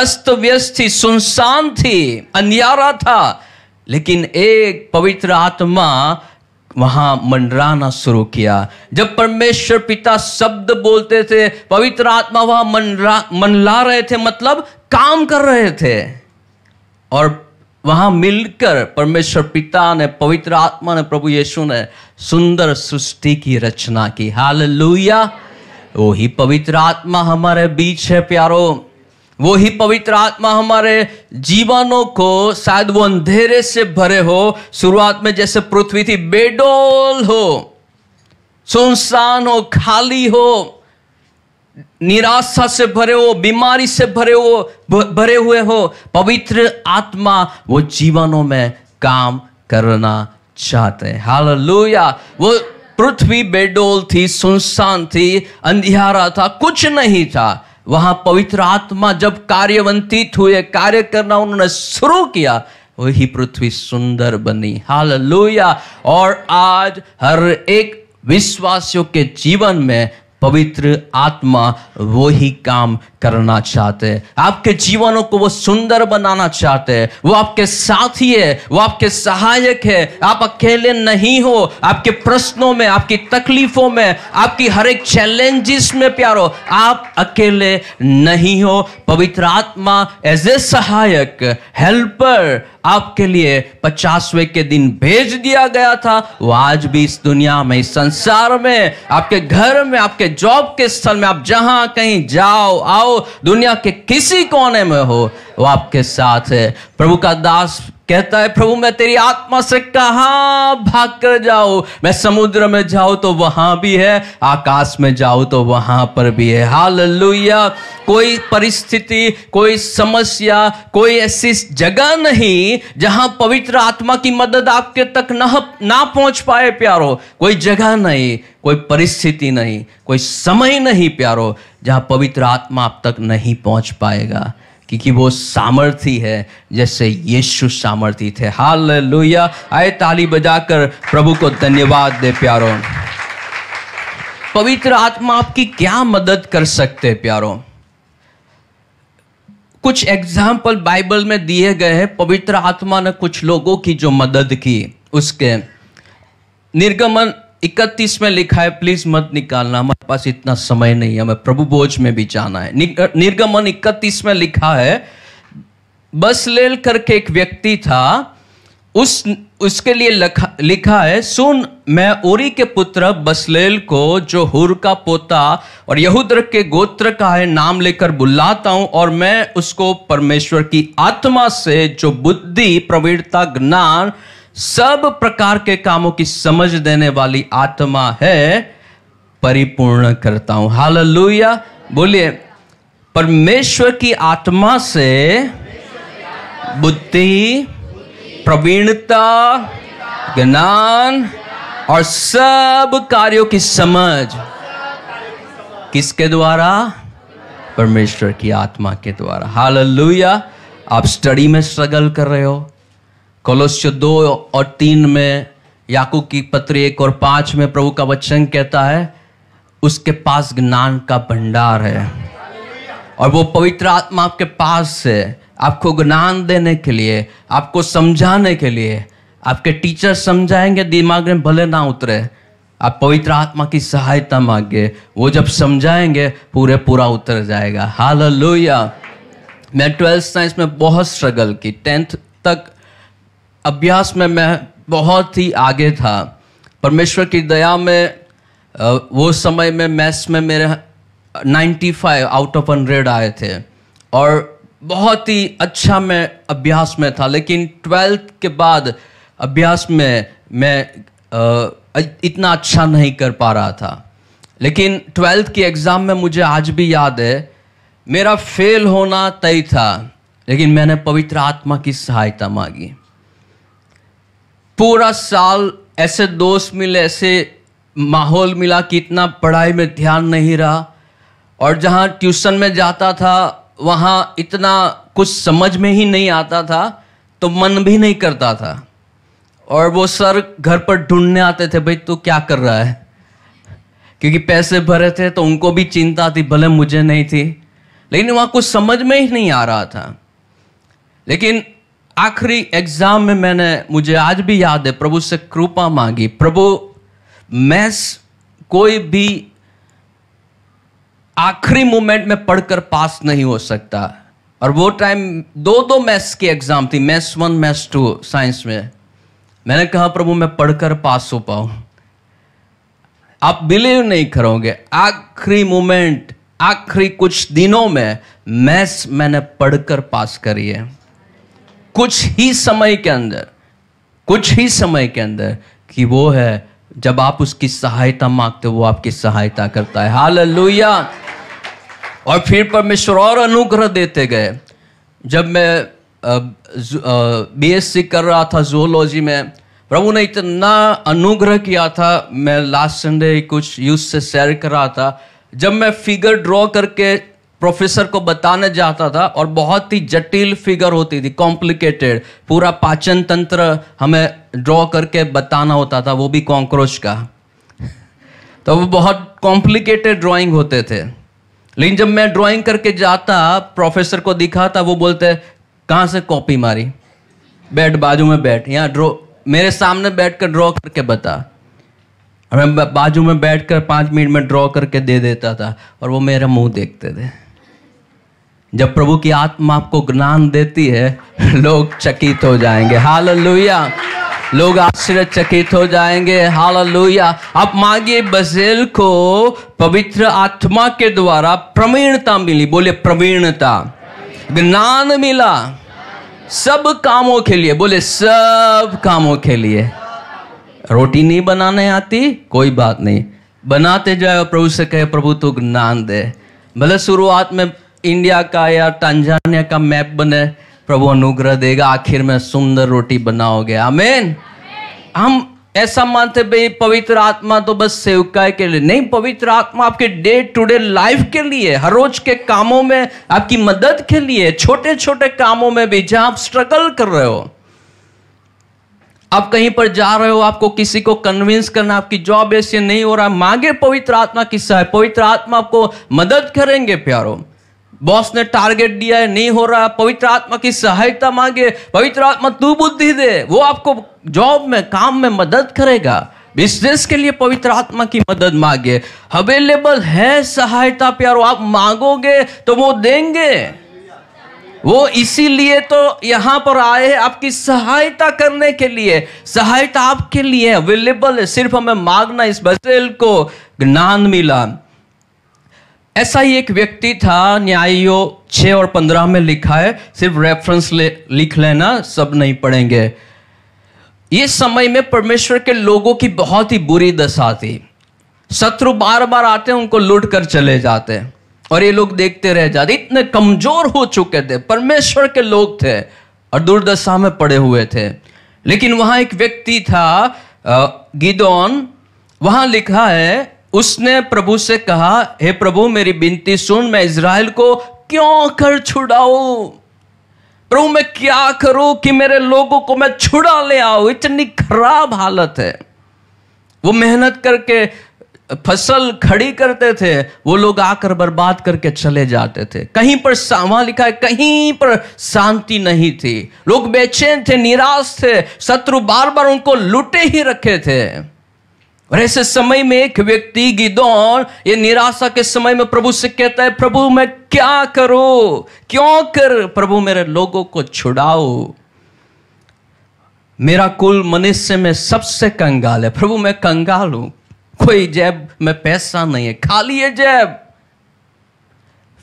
अस्त व्यस्त थी सुनसान थी अंधियारा था लेकिन एक पवित्र आत्मा वहां मंडराना शुरू किया जब परमेश्वर पिता शब्द बोलते थे पवित्र आत्मा वहां मंडरा मंडला रहे थे मतलब काम कर रहे थे और वहां मिलकर परमेश्वर पिता ने पवित्र आत्मा ने प्रभु यीशु ने सुंदर सृष्टि की रचना की हाल लुया वही पवित्र आत्मा हमारे बीच है प्यारो वो ही पवित्र आत्मा हमारे जीवनों को शायद वो अंधेरे से भरे हो शुरुआत में जैसे पृथ्वी थी बेडोल हो सुनसान हो खाली हो निराशा से भरे हो बीमारी से भरे हो भरे हुए हो पवित्र आत्मा वो जीवनों में काम करना चाहते हैं या वो पृथ्वी बेडोल थी सुनसान थी अंधियारा था कुछ नहीं था वहां पवित्र आत्मा जब कार्यवंतित हुए कार्य करना उन्होंने शुरू किया वही पृथ्वी सुंदर बनी हाल और आज हर एक विश्वासियों के जीवन में पवित्र आत्मा वो ही काम करना चाहते हैं आपके जीवनों को वो सुंदर बनाना चाहते हैं वो आपके साथी है वो आपके सहायक है आप अकेले नहीं हो आपके प्रश्नों में आपकी तकलीफों में आपकी हर एक चैलेंजेस में प्यारो आप अकेले नहीं हो पवित्र आत्मा एज ए सहायक हेल्पर आपके लिए पचासवें के दिन भेज दिया गया था वो आज भी इस दुनिया में इस संसार में आपके घर में आपके जॉब के स्थल में आप जहां कहीं जाओ आओ दुनिया के किसी कोने में हो वो आपके साथ है प्रभु का दास कहता है प्रभु मैं तेरी आत्मा से कहा भाग कर जाओ मैं समुद्र में जाओ तो वहां भी है आकाश में जाओ तो वहां पर भी है हालेलुया कोई परिस्थिति कोई समस्या कोई ऐसी जगह नहीं जहां पवित्र आत्मा की मदद आपके तक ना ना पहुंच पाए प्यारो कोई जगह नहीं कोई परिस्थिति नहीं कोई समय नहीं प्यारो जहां पवित्र आत्मा आप तक नहीं पहुंच पाएगा क्योंकि वो सामर्थी है जैसे यीशु सामर्थी थे हाल लोहिया आए ताली बजाकर प्रभु को धन्यवाद दे प्यारों पवित्र आत्मा आपकी क्या मदद कर सकते प्यारों कुछ एग्जाम्पल बाइबल में दिए गए हैं पवित्र आत्मा ने कुछ लोगों की जो मदद की उसके निर्गमन इकतीस में लिखा है प्लीज मत निकालना हमारे पास इतना समय नहीं है हमें प्रभु भोज में भी जाना है निर्गमन इकतीस में लिखा है बस लेल करके एक व्यक्ति था उस उसके लिए लिखा, लिखा है सुन मैं ओरी के पुत्र बसलेल को जो हुर का पोता और यहूद्र के गोत्र का है नाम लेकर बुलाता हूं और मैं उसको परमेश्वर की आत्मा से जो बुद्धि प्रवीणता ज्ञान सब प्रकार के कामों की समझ देने वाली आत्मा है परिपूर्ण करता हूं हालेलुया बोलिए परमेश्वर की आत्मा से बुद्धि प्रवीणता ज्ञान और सब कार्यों की समझ किसके द्वारा परमेश्वर की आत्मा के द्वारा हाल आप स्टडी में स्ट्रगल कर रहे हो कोलोस्य दो और तीन में याकूब की पत्र एक और पाँच में प्रभु का वचन कहता है उसके पास ज्ञान का भंडार है और वो पवित्र आत्मा आपके पास है आपको ज्ञान देने के लिए आपको समझाने के लिए आपके टीचर समझाएंगे दिमाग में भले ना उतरे आप पवित्र आत्मा की सहायता मांगे वो जब समझाएंगे पूरे पूरा उतर जाएगा हाल लोहिया मैं ट्वेल्थ साइंस में बहुत स्ट्रगल की टेंथ तक अभ्यास में मैं बहुत ही आगे था परमेश्वर की दया में वो समय में मैथ्स में मेरे 95 आउट ऑफ हंड्रेड आए थे और बहुत ही अच्छा मैं अभ्यास में था लेकिन ट्वेल्थ के बाद अभ्यास में मैं इतना अच्छा नहीं कर पा रहा था लेकिन ट्वेल्थ की एग्ज़ाम में मुझे आज भी याद है मेरा फेल होना तय था लेकिन मैंने पवित्र आत्मा की सहायता मांगी पूरा साल ऐसे दोस्त मिले ऐसे माहौल मिला कि इतना पढ़ाई में ध्यान नहीं रहा और जहाँ ट्यूशन में जाता था वहाँ इतना कुछ समझ में ही नहीं आता था तो मन भी नहीं करता था और वो सर घर पर ढूंढने आते थे भाई तू क्या कर रहा है क्योंकि पैसे भरे थे तो उनको भी चिंता थी भले मुझे नहीं थी लेकिन वहाँ कुछ समझ में ही नहीं आ रहा था लेकिन आखिरी एग्जाम में मैंने मुझे आज भी याद है प्रभु से कृपा मांगी प्रभु मैं कोई भी आखिरी मोमेंट में पढ़कर पास नहीं हो सकता और वो टाइम दो दो मैथ्स की एग्जाम थी maths one maths two science में मैंने कहा प्रभु मैं पढ़कर पास हो पाऊं आप बिलीव नहीं करोगे आखिरी मोमेंट आखिरी कुछ दिनों में मैथ्स मैंने पढ़कर पास करी है कुछ ही समय के अंदर कुछ ही समय के अंदर कि वो है जब आप उसकी सहायता मांगते हो वो आपकी सहायता करता है हाल और फिर परमेश्वर और अनुग्रह देते गए जब मैं बीएससी कर रहा था जोलॉजी में प्रभु ने इतना अनुग्रह किया था मैं लास्ट संडे कुछ यूथ से शेयर कर रहा था जब मैं फिगर ड्रॉ करके प्रोफेसर को बताने जाता था और बहुत ही जटिल फिगर होती थी कॉम्प्लिकेटेड पूरा पाचन तंत्र हमें ड्रॉ करके बताना होता था वो भी कॉकरोच का तो वो बहुत कॉम्प्लिकेटेड ड्राइंग होते थे लेकिन जब मैं ड्राइंग करके जाता प्रोफेसर को दिखाता वो बोलते कहाँ से कॉपी मारी बैठ बाजू में बैठ यहाँ ड्रॉ मेरे सामने बैठ कर ड्रॉ करके बता और मैं बाजू में बैठ कर पाँच मिनट में ड्रॉ करके दे देता था और वो मेरा मुंह देखते थे जब प्रभु की आत्मा आपको ज्ञान देती है लोग चकित हो जाएंगे हाल लोग आश्चर्यचकित हो जाएंगे हाल लोहिया आप मांगिए बसेल को पवित्र आत्मा के द्वारा प्रवीणता मिली बोले प्रवीणता ज्ञान मिला सब कामों के लिए बोले सब कामों के लिए रोटी नहीं बनाने आती कोई बात नहीं बनाते जाए प्रभु से कहे प्रभु तू ज्ञान दे भले शुरुआत में इंडिया का या टंजानिया का मैप बने प्रभु अनुग्रह देगा आखिर में सुंदर रोटी बनाओगे आमेन हम ऐसा मानते भाई पवित्र आत्मा तो बस सेवकाई के लिए नहीं पवित्र आत्मा आपके डे टू डे लाइफ के लिए हर रोज के कामों में आपकी मदद के लिए छोटे छोटे कामों में भी जहां आप स्ट्रगल कर रहे हो आप कहीं पर जा रहे हो आपको किसी को कन्विंस करना आपकी जॉब ऐसे नहीं हो रहा मांगे पवित्र आत्मा किस्सा है पवित्र आत्मा आपको मदद करेंगे प्यारों बॉस ने टारगेट दिया है नहीं हो रहा पवित्र आत्मा की सहायता मांगे पवित्र आत्मा तू बुद्धि दे वो आपको जॉब में काम में मदद करेगा बिजनेस के लिए पवित्र आत्मा की मदद मांगे अवेलेबल है सहायता प्यारो आप मांगोगे तो वो देंगे वो इसीलिए तो यहां पर आए हैं आपकी सहायता करने के लिए सहायता आपके लिए अवेलेबल है सिर्फ हमें मांगना इस बसेल को ज्ञान मिला ऐसा ही एक व्यक्ति था न्यायो छ और पंद्रह में लिखा है सिर्फ रेफरेंस ले, लिख लेना सब नहीं पढ़ेंगे ये समय में परमेश्वर के लोगों की बहुत ही बुरी दशा थी शत्रु बार बार आते उनको लूट कर चले जाते और ये लोग देखते रह जाते इतने कमजोर हो चुके थे परमेश्वर के लोग थे और दुर्दशा में पड़े हुए थे लेकिन वहां एक व्यक्ति था गिदोन वहां लिखा है उसने प्रभु से कहा हे प्रभु मेरी बिनती सुन मैं इज़राइल को क्यों कर छुड़ाऊ प्रभु मैं क्या करूं कि मेरे लोगों को मैं छुड़ा ले आऊ इतनी खराब हालत है वो मेहनत करके फसल खड़ी करते थे वो लोग आकर बर्बाद करके चले जाते थे कहीं पर सामा लिखा है कहीं पर शांति नहीं थी लोग बेचैन थे निराश थे शत्रु बार बार उनको लुटे ही रखे थे और ऐसे समय में एक व्यक्ति गिदौन ये निराशा के समय में प्रभु से कहता है प्रभु मैं क्या करो क्यों कर प्रभु मेरे लोगों को छुड़ाओ मेरा कुल मनुष्य में सबसे कंगाल है प्रभु मैं कंगाल हूं कोई जैब में पैसा नहीं है खाली है जैब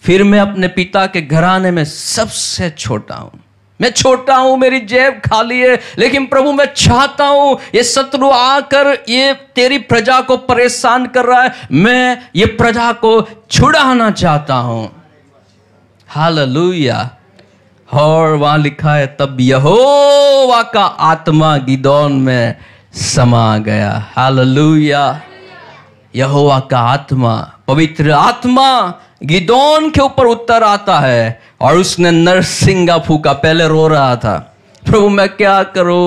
फिर मैं अपने पिता के घराने में सबसे छोटा हूं मैं छोटा हूं मेरी जेब खाली है लेकिन प्रभु मैं चाहता हूं ये शत्रु आकर ये तेरी प्रजा को परेशान कर रहा है मैं ये प्रजा को छुड़ाना चाहता हूं हाल लुया और वहां लिखा है तब यहोवा का आत्मा गिदौन में समा गया हाल लुया यहोवा का आत्मा पवित्र आत्मा गिदौन के ऊपर उत्तर आता है और उसने का फूका पहले रो रहा था प्रभु मैं क्या करूं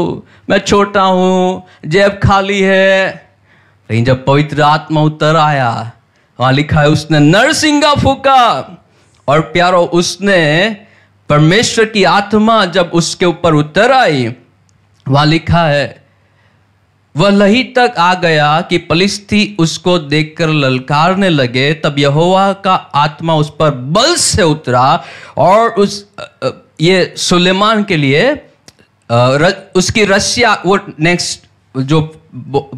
मैं छोटा हूं जेब खाली है लेकिन जब पवित्र आत्मा उतर आया वहां लिखा है उसने का फूका और प्यारो उसने परमेश्वर की आत्मा जब उसके ऊपर उतर आई वहां लिखा है वह लही तक आ गया कि पलिस्ती उसको देखकर ललकारने लगे तब यहोवा का आत्मा उस पर बल से उतरा और उस ये सुलेमान के लिए र, उसकी रशिया वो नेक्स्ट जो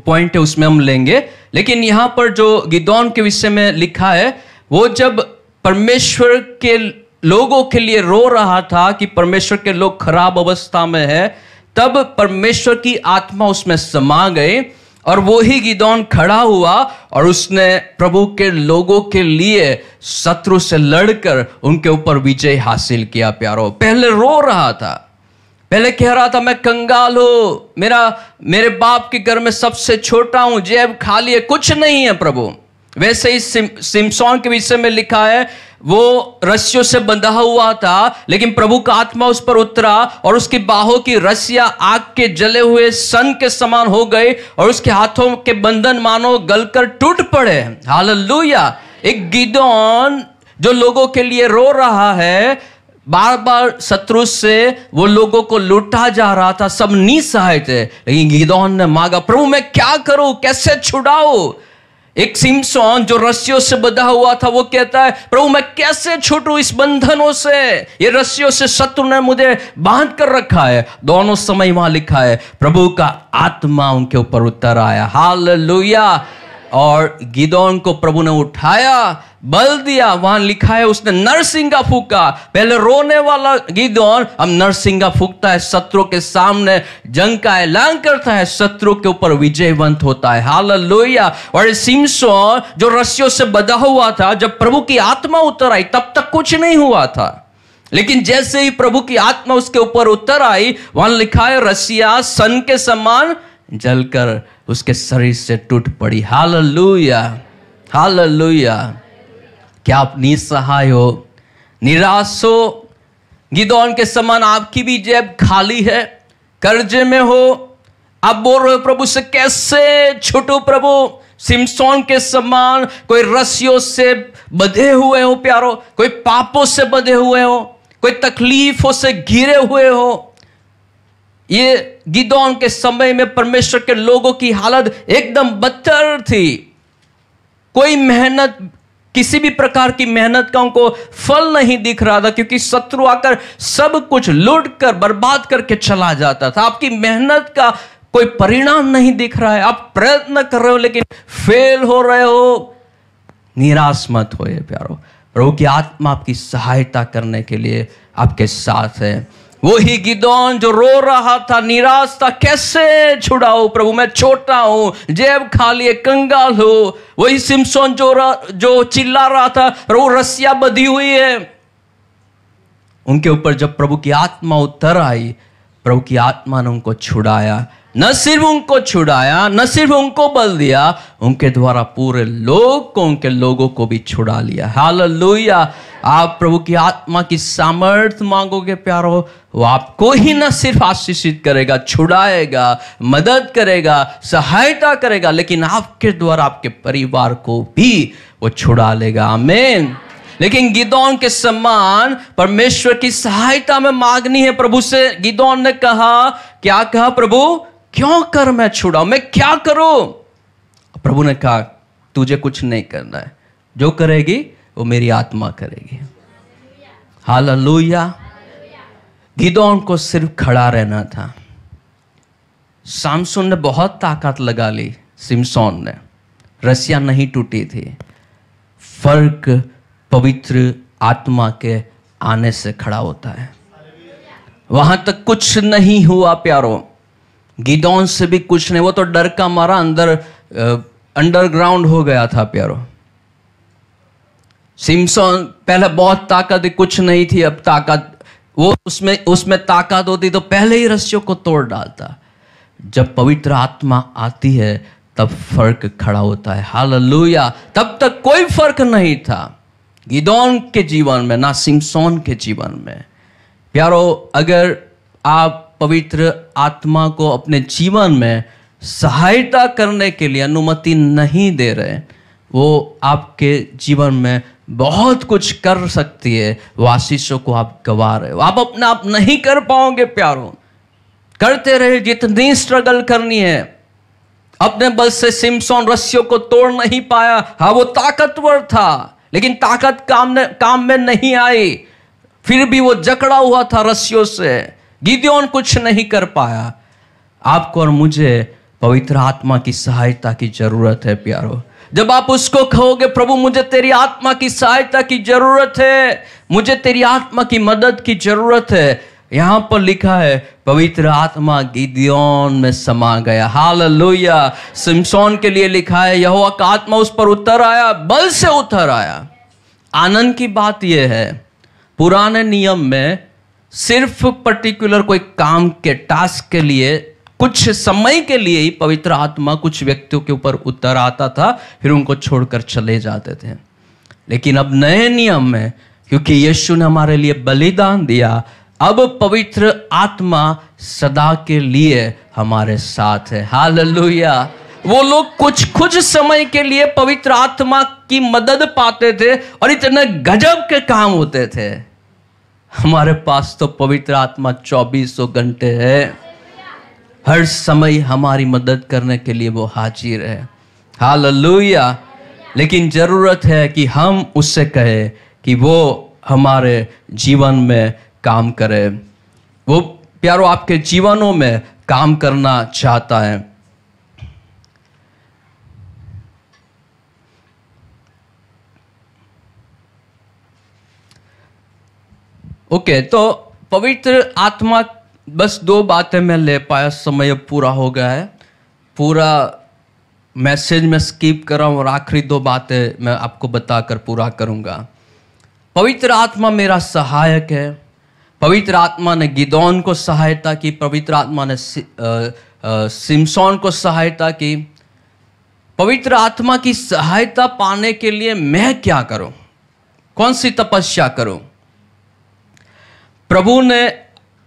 पॉइंट है उसमें हम लेंगे लेकिन यहाँ पर जो गिदौन के विषय में लिखा है वो जब परमेश्वर के लोगों के लिए रो रहा था कि परमेश्वर के लोग खराब अवस्था में है तब परमेश्वर की आत्मा उसमें समा गई और वो ही गिदौन खड़ा हुआ और उसने प्रभु के लोगों के लिए शत्रु से लड़कर उनके ऊपर विजय हासिल किया प्यारो पहले रो रहा था पहले कह रहा था मैं कंगाल हूं मेरा मेरे बाप के घर में सबसे छोटा हूं जेब खाली है कुछ नहीं है प्रभु वैसे ही सिमसोन के विषय में लिखा है वो रस्सियों से बंधा हुआ था लेकिन प्रभु का आत्मा उस पर उतरा और उसकी बाहों की रस्सियां आग के जले हुए सन के समान हो गई और उसके हाथों के बंधन मानो गलकर टूट पड़े हाल एक गिदौन जो लोगों के लिए रो रहा है बार बार शत्रु से वो लोगों को लूटा जा रहा था सब निसहाय थे लेकिन गिदौन ने मांगा प्रभु मैं क्या करूं कैसे छुड़ाऊं एक सिमसोन जो रस्सियों से बधा हुआ था वो कहता है प्रभु मैं कैसे छूटू इस बंधनों से ये रस्सियों से शत्रु ने मुझे बांध कर रखा है दोनों समय वहां लिखा है प्रभु का आत्मा उनके ऊपर उतर आया हाल और गिदौन को प्रभु ने उठाया बल दिया वहां लिखा है उसने नरसिंगा फूका पहले रोने वाला गिदौन अब नरसिंगा फूकता है शत्रु के सामने जंग का ऐलान करता है शत्रु के ऊपर विजयवंत होता है हाल लोहिया और सिमसोन जो रस्सियों से बदा हुआ था जब प्रभु की आत्मा उतर आई तब तक कुछ नहीं हुआ था लेकिन जैसे ही प्रभु की आत्मा उसके ऊपर उतर आई वहां लिखा है रसिया सन के समान जलकर उसके शरीर से टूट पड़ी हाल हाल लुया क्या आप निसहाय हो निराश हो गिदौन के समान आपकी भी जेब खाली है कर्जे में हो आप बोल रहे हो प्रभु से कैसे छुटो प्रभु सिमसोन के समान कोई रस्सियों से बधे हुए हो प्यारो कोई पापों से बधे हुए हो कोई तकलीफों से घिरे हुए हो ये गिदौन के समय में परमेश्वर के लोगों की हालत एकदम बदतर थी कोई मेहनत किसी भी प्रकार की मेहनत का उनको फल नहीं दिख रहा था क्योंकि शत्रु आकर सब कुछ लूट कर बर्बाद करके चला जाता था आपकी मेहनत का कोई परिणाम नहीं दिख रहा है आप प्रयत्न कर रहे हो लेकिन फेल हो रहे हो निराश मत हो प्यारो प्रभु की आत्मा आपकी सहायता करने के लिए आपके साथ है वही गिदौन जो रो रहा था निराश था कैसे छुड़ाओ प्रभु मैं छोटा हूं जेब खाली है कंगाल हो वही सिमसोन जो जो चिल्ला रहा था प्रभु रस्सिया बधी हुई है उनके ऊपर जब प्रभु की आत्मा उतर आई प्रभु की आत्मा ने उनको छुड़ाया न सिर्फ उनको छुड़ाया न सिर्फ उनको बल दिया उनके द्वारा पूरे लोग को उनके लोगों को भी छुड़ा लिया हाल लोहिया आप प्रभु की आत्मा की सामर्थ मांगोगे प्यारो वो आपको ही न सिर्फ आशीषित करेगा छुड़ाएगा मदद करेगा सहायता करेगा लेकिन आपके द्वारा आपके परिवार को भी वो छुड़ा लेगा आमेन लेकिन गिदौन के सम्मान परमेश्वर की सहायता में मांगनी है प्रभु से गिदौन ने कहा क्या कहा प्रभु क्यों कर मैं छुड़ाऊ मैं क्या करूं प्रभु ने कहा तुझे कुछ नहीं करना है जो करेगी वो मेरी आत्मा करेगी हाल लोहिया गिदौन को सिर्फ खड़ा रहना था सामसुन ने बहुत ताकत लगा ली सिमसोन ने रसिया नहीं टूटी थी फर्क पवित्र आत्मा के आने से खड़ा होता है वहां तक कुछ नहीं हुआ प्यारों गिडोन से भी कुछ नहीं वो तो डर का मारा अंदर अंडरग्राउंड हो गया था प्यारो सिम्सन पहले बहुत ताकत कुछ नहीं थी अब ताकत वो उसमें उसमें ताकत होती तो पहले ही रस्सियों को तोड़ डालता जब पवित्र आत्मा आती है तब फर्क खड़ा होता है हालेलुया तब तक कोई फर्क नहीं था गिदौन के जीवन में ना सिमसोन के जीवन में प्यारो अगर आप पवित्र आत्मा को अपने जीवन में सहायता करने के लिए अनुमति नहीं दे रहे वो आपके जीवन में बहुत कुछ कर सकती है वो आशीषों को आप गवा रहे हो आप अपना आप नहीं कर पाओगे प्यारों करते रहे जितनी स्ट्रगल करनी है अपने बल से सिमसोन रस्सियों को तोड़ नहीं पाया हाँ वो ताकतवर था लेकिन ताकत काम काम में नहीं आई फिर भी वो जकड़ा हुआ था रस्सियों से गिद्योन कुछ नहीं कर पाया आपको और मुझे पवित्र आत्मा की सहायता की जरूरत है प्यारो जब आप उसको कहोगे प्रभु मुझे तेरी आत्मा की सहायता की जरूरत है मुझे तेरी आत्मा की मदद की जरूरत है यहां पर लिखा है पवित्र आत्मा गिद्योन में समा गया हाल लोहिया सिमसोन के लिए लिखा है यह का आत्मा उस पर उतर आया बल से उतर आया आनंद की बात यह है पुराने नियम में सिर्फ पर्टिकुलर कोई काम के टास्क के लिए कुछ समय के लिए ही पवित्र आत्मा कुछ व्यक्तियों के ऊपर उतर आता था फिर उनको छोड़कर चले जाते थे लेकिन अब नए नियम में क्योंकि यीशु ने हमारे लिए बलिदान दिया अब पवित्र आत्मा सदा के लिए हमारे साथ है हालेलुया वो लोग कुछ कुछ समय के लिए पवित्र आत्मा की मदद पाते थे और इतने गजब के काम होते थे हमारे पास तो पवित्र आत्मा चौबीसों घंटे है हर समय हमारी मदद करने के लिए वो हाजिर है हाल लेकिन ज़रूरत है कि हम उससे कहें कि वो हमारे जीवन में काम करे वो प्यारो आपके जीवनों में काम करना चाहता है ओके तो पवित्र आत्मा बस दो बातें मैं ले पाया समय पूरा हो गया है पूरा मैसेज में स्किप कर रहा हूँ और आखिरी दो बातें मैं आपको बताकर पूरा करूँगा पवित्र आत्मा मेरा सहायक है पवित्र आत्मा ने गिदौन को सहायता की पवित्र आत्मा ने सिमसोन को सहायता की पवित्र आत्मा की सहायता पाने के लिए मैं क्या करूँ कौन सी तपस्या करूँ प्रभु ने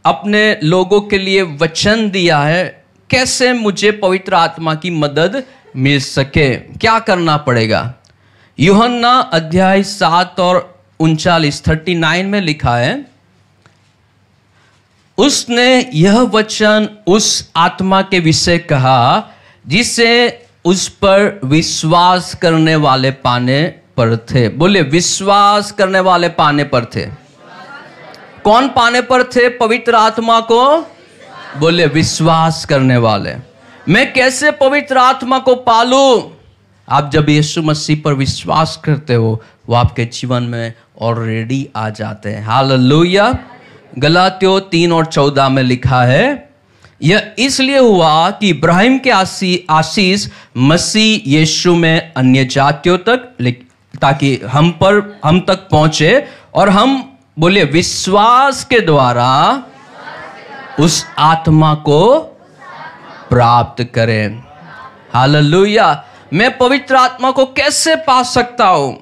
अपने लोगों के लिए वचन दिया है कैसे मुझे पवित्र आत्मा की मदद मिल सके क्या करना पड़ेगा युहन्ना अध्याय सात और उनचालीस थर्टी नाइन में लिखा है उसने यह वचन उस आत्मा के विषय कहा जिसे उस पर विश्वास करने वाले पाने पर थे बोले विश्वास करने वाले पाने पर थे कौन पाने पर थे पवित्र आत्मा को बोले विश्वास करने वाले मैं कैसे पवित्र आत्मा को पालू आप जब यीशु मसीह पर विश्वास करते हो वो आपके जीवन में ऑलरेडी आ जाते हैं हाल लोहिया गलात्यो तीन और चौदह में लिखा है यह इसलिए हुआ कि इब्राहिम के आशीष मसीह यीशु में अन्य जातियों तक ताकि हम पर हम तक पहुंचे और हम बोलिए विश्वास के द्वारा उस आत्मा को प्राप्त करें हालेलुया मैं पवित्र आत्मा को कैसे पा सकता हूं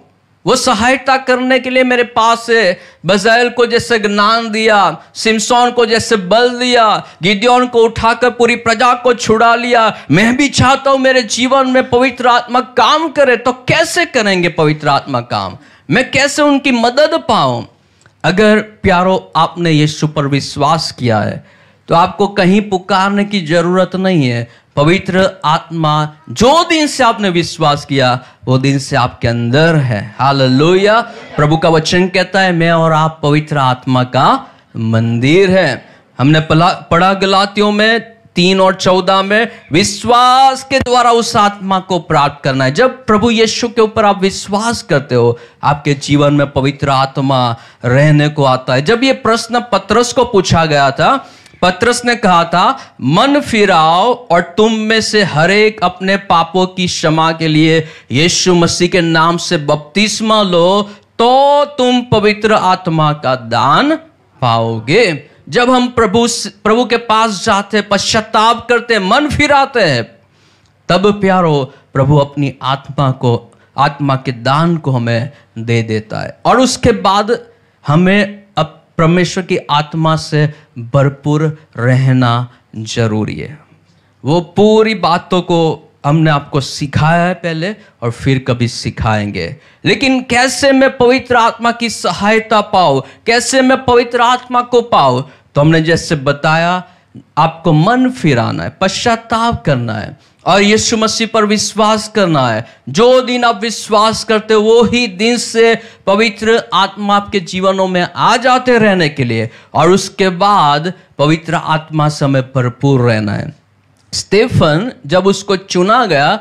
वो सहायता करने के लिए मेरे पास है बजैल को जैसे ज्ञान दिया सिमसोन को जैसे बल दिया गिद्योन को उठाकर पूरी प्रजा को छुड़ा लिया मैं भी चाहता हूं मेरे जीवन में पवित्र आत्मा काम करे तो कैसे करेंगे पवित्र आत्मा काम मैं कैसे उनकी मदद पाऊं अगर प्यारो आपने यीशु पर विश्वास किया है तो आपको कहीं पुकारने की जरूरत नहीं है पवित्र आत्मा जो दिन से आपने विश्वास किया वो दिन से आपके अंदर है लोहिया प्रभु का वचन कहता है मैं और आप पवित्र आत्मा का मंदिर है हमने पढ़ा गलातियों में तीन और चौदह में विश्वास के द्वारा उस आत्मा को प्राप्त करना है जब प्रभु यीशु के ऊपर आप विश्वास करते हो आपके जीवन में पवित्र आत्मा रहने को आता है जब ये प्रश्न पत्रस को पूछा गया था पत्रस ने कहा था मन फिराओ और तुम में से हर एक अपने पापों की क्षमा के लिए यीशु मसीह के नाम से बपतिस्मा लो तो तुम पवित्र आत्मा का दान पाओगे जब हम प्रभु प्रभु के पास जाते पश्चाताप करते मन फिराते हैं तब प्यारो प्रभु अपनी आत्मा को आत्मा के दान को हमें दे देता है और उसके बाद हमें अब परमेश्वर की आत्मा से भरपूर रहना जरूरी है वो पूरी बातों को हमने आपको सिखाया है पहले और फिर कभी सिखाएंगे लेकिन कैसे मैं पवित्र आत्मा की सहायता पाऊ कैसे मैं पवित्र आत्मा को पाऊ तो हमने जैसे बताया आपको मन फिराना है पश्चाताप करना है और यीशु मसीह पर विश्वास करना है जो दिन आप विश्वास करते हो वो ही दिन से पवित्र आत्मा आपके जीवनों में आ जाते रहने के लिए और उसके बाद पवित्र आत्मा समय भरपूर रहना है स्टेफन जब उसको चुना गया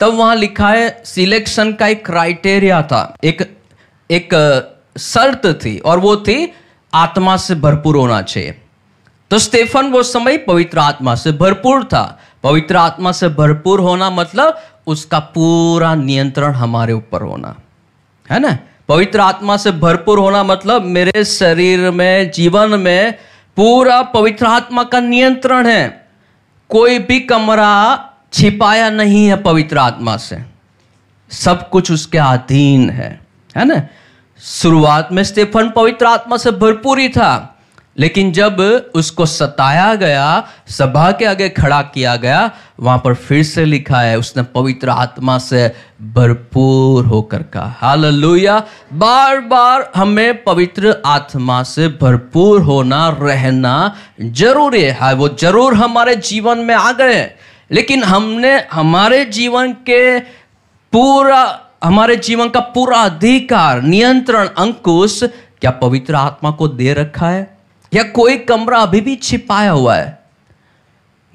तब वहां लिखा है सिलेक्शन का एक क्राइटेरिया था एक एक शर्त थी और वो थी आत्मा से भरपूर होना चाहिए तो स्टेफन वो समय पवित्र आत्मा से भरपूर था पवित्र आत्मा से भरपूर होना मतलब उसका पूरा नियंत्रण हमारे ऊपर होना है ना पवित्र आत्मा से भरपूर होना मतलब मेरे शरीर में जीवन में पूरा पवित्र आत्मा का नियंत्रण है कोई भी कमरा छिपाया नहीं है पवित्र आत्मा से सब कुछ उसके अधीन है है ना शुरुआत में स्टेफन पवित्र आत्मा से भरपूर ही था लेकिन जब उसको सताया गया सभा के आगे खड़ा किया गया वहां पर फिर से लिखा है उसने पवित्र आत्मा से भरपूर होकर कहा हालेलुया बार बार हमें पवित्र आत्मा से भरपूर होना रहना जरूरी है वो जरूर हमारे जीवन में आ गए लेकिन हमने हमारे जीवन के पूरा हमारे जीवन का पूरा अधिकार नियंत्रण अंकुश क्या पवित्र आत्मा को दे रखा है या कोई कमरा अभी भी छिपाया हुआ है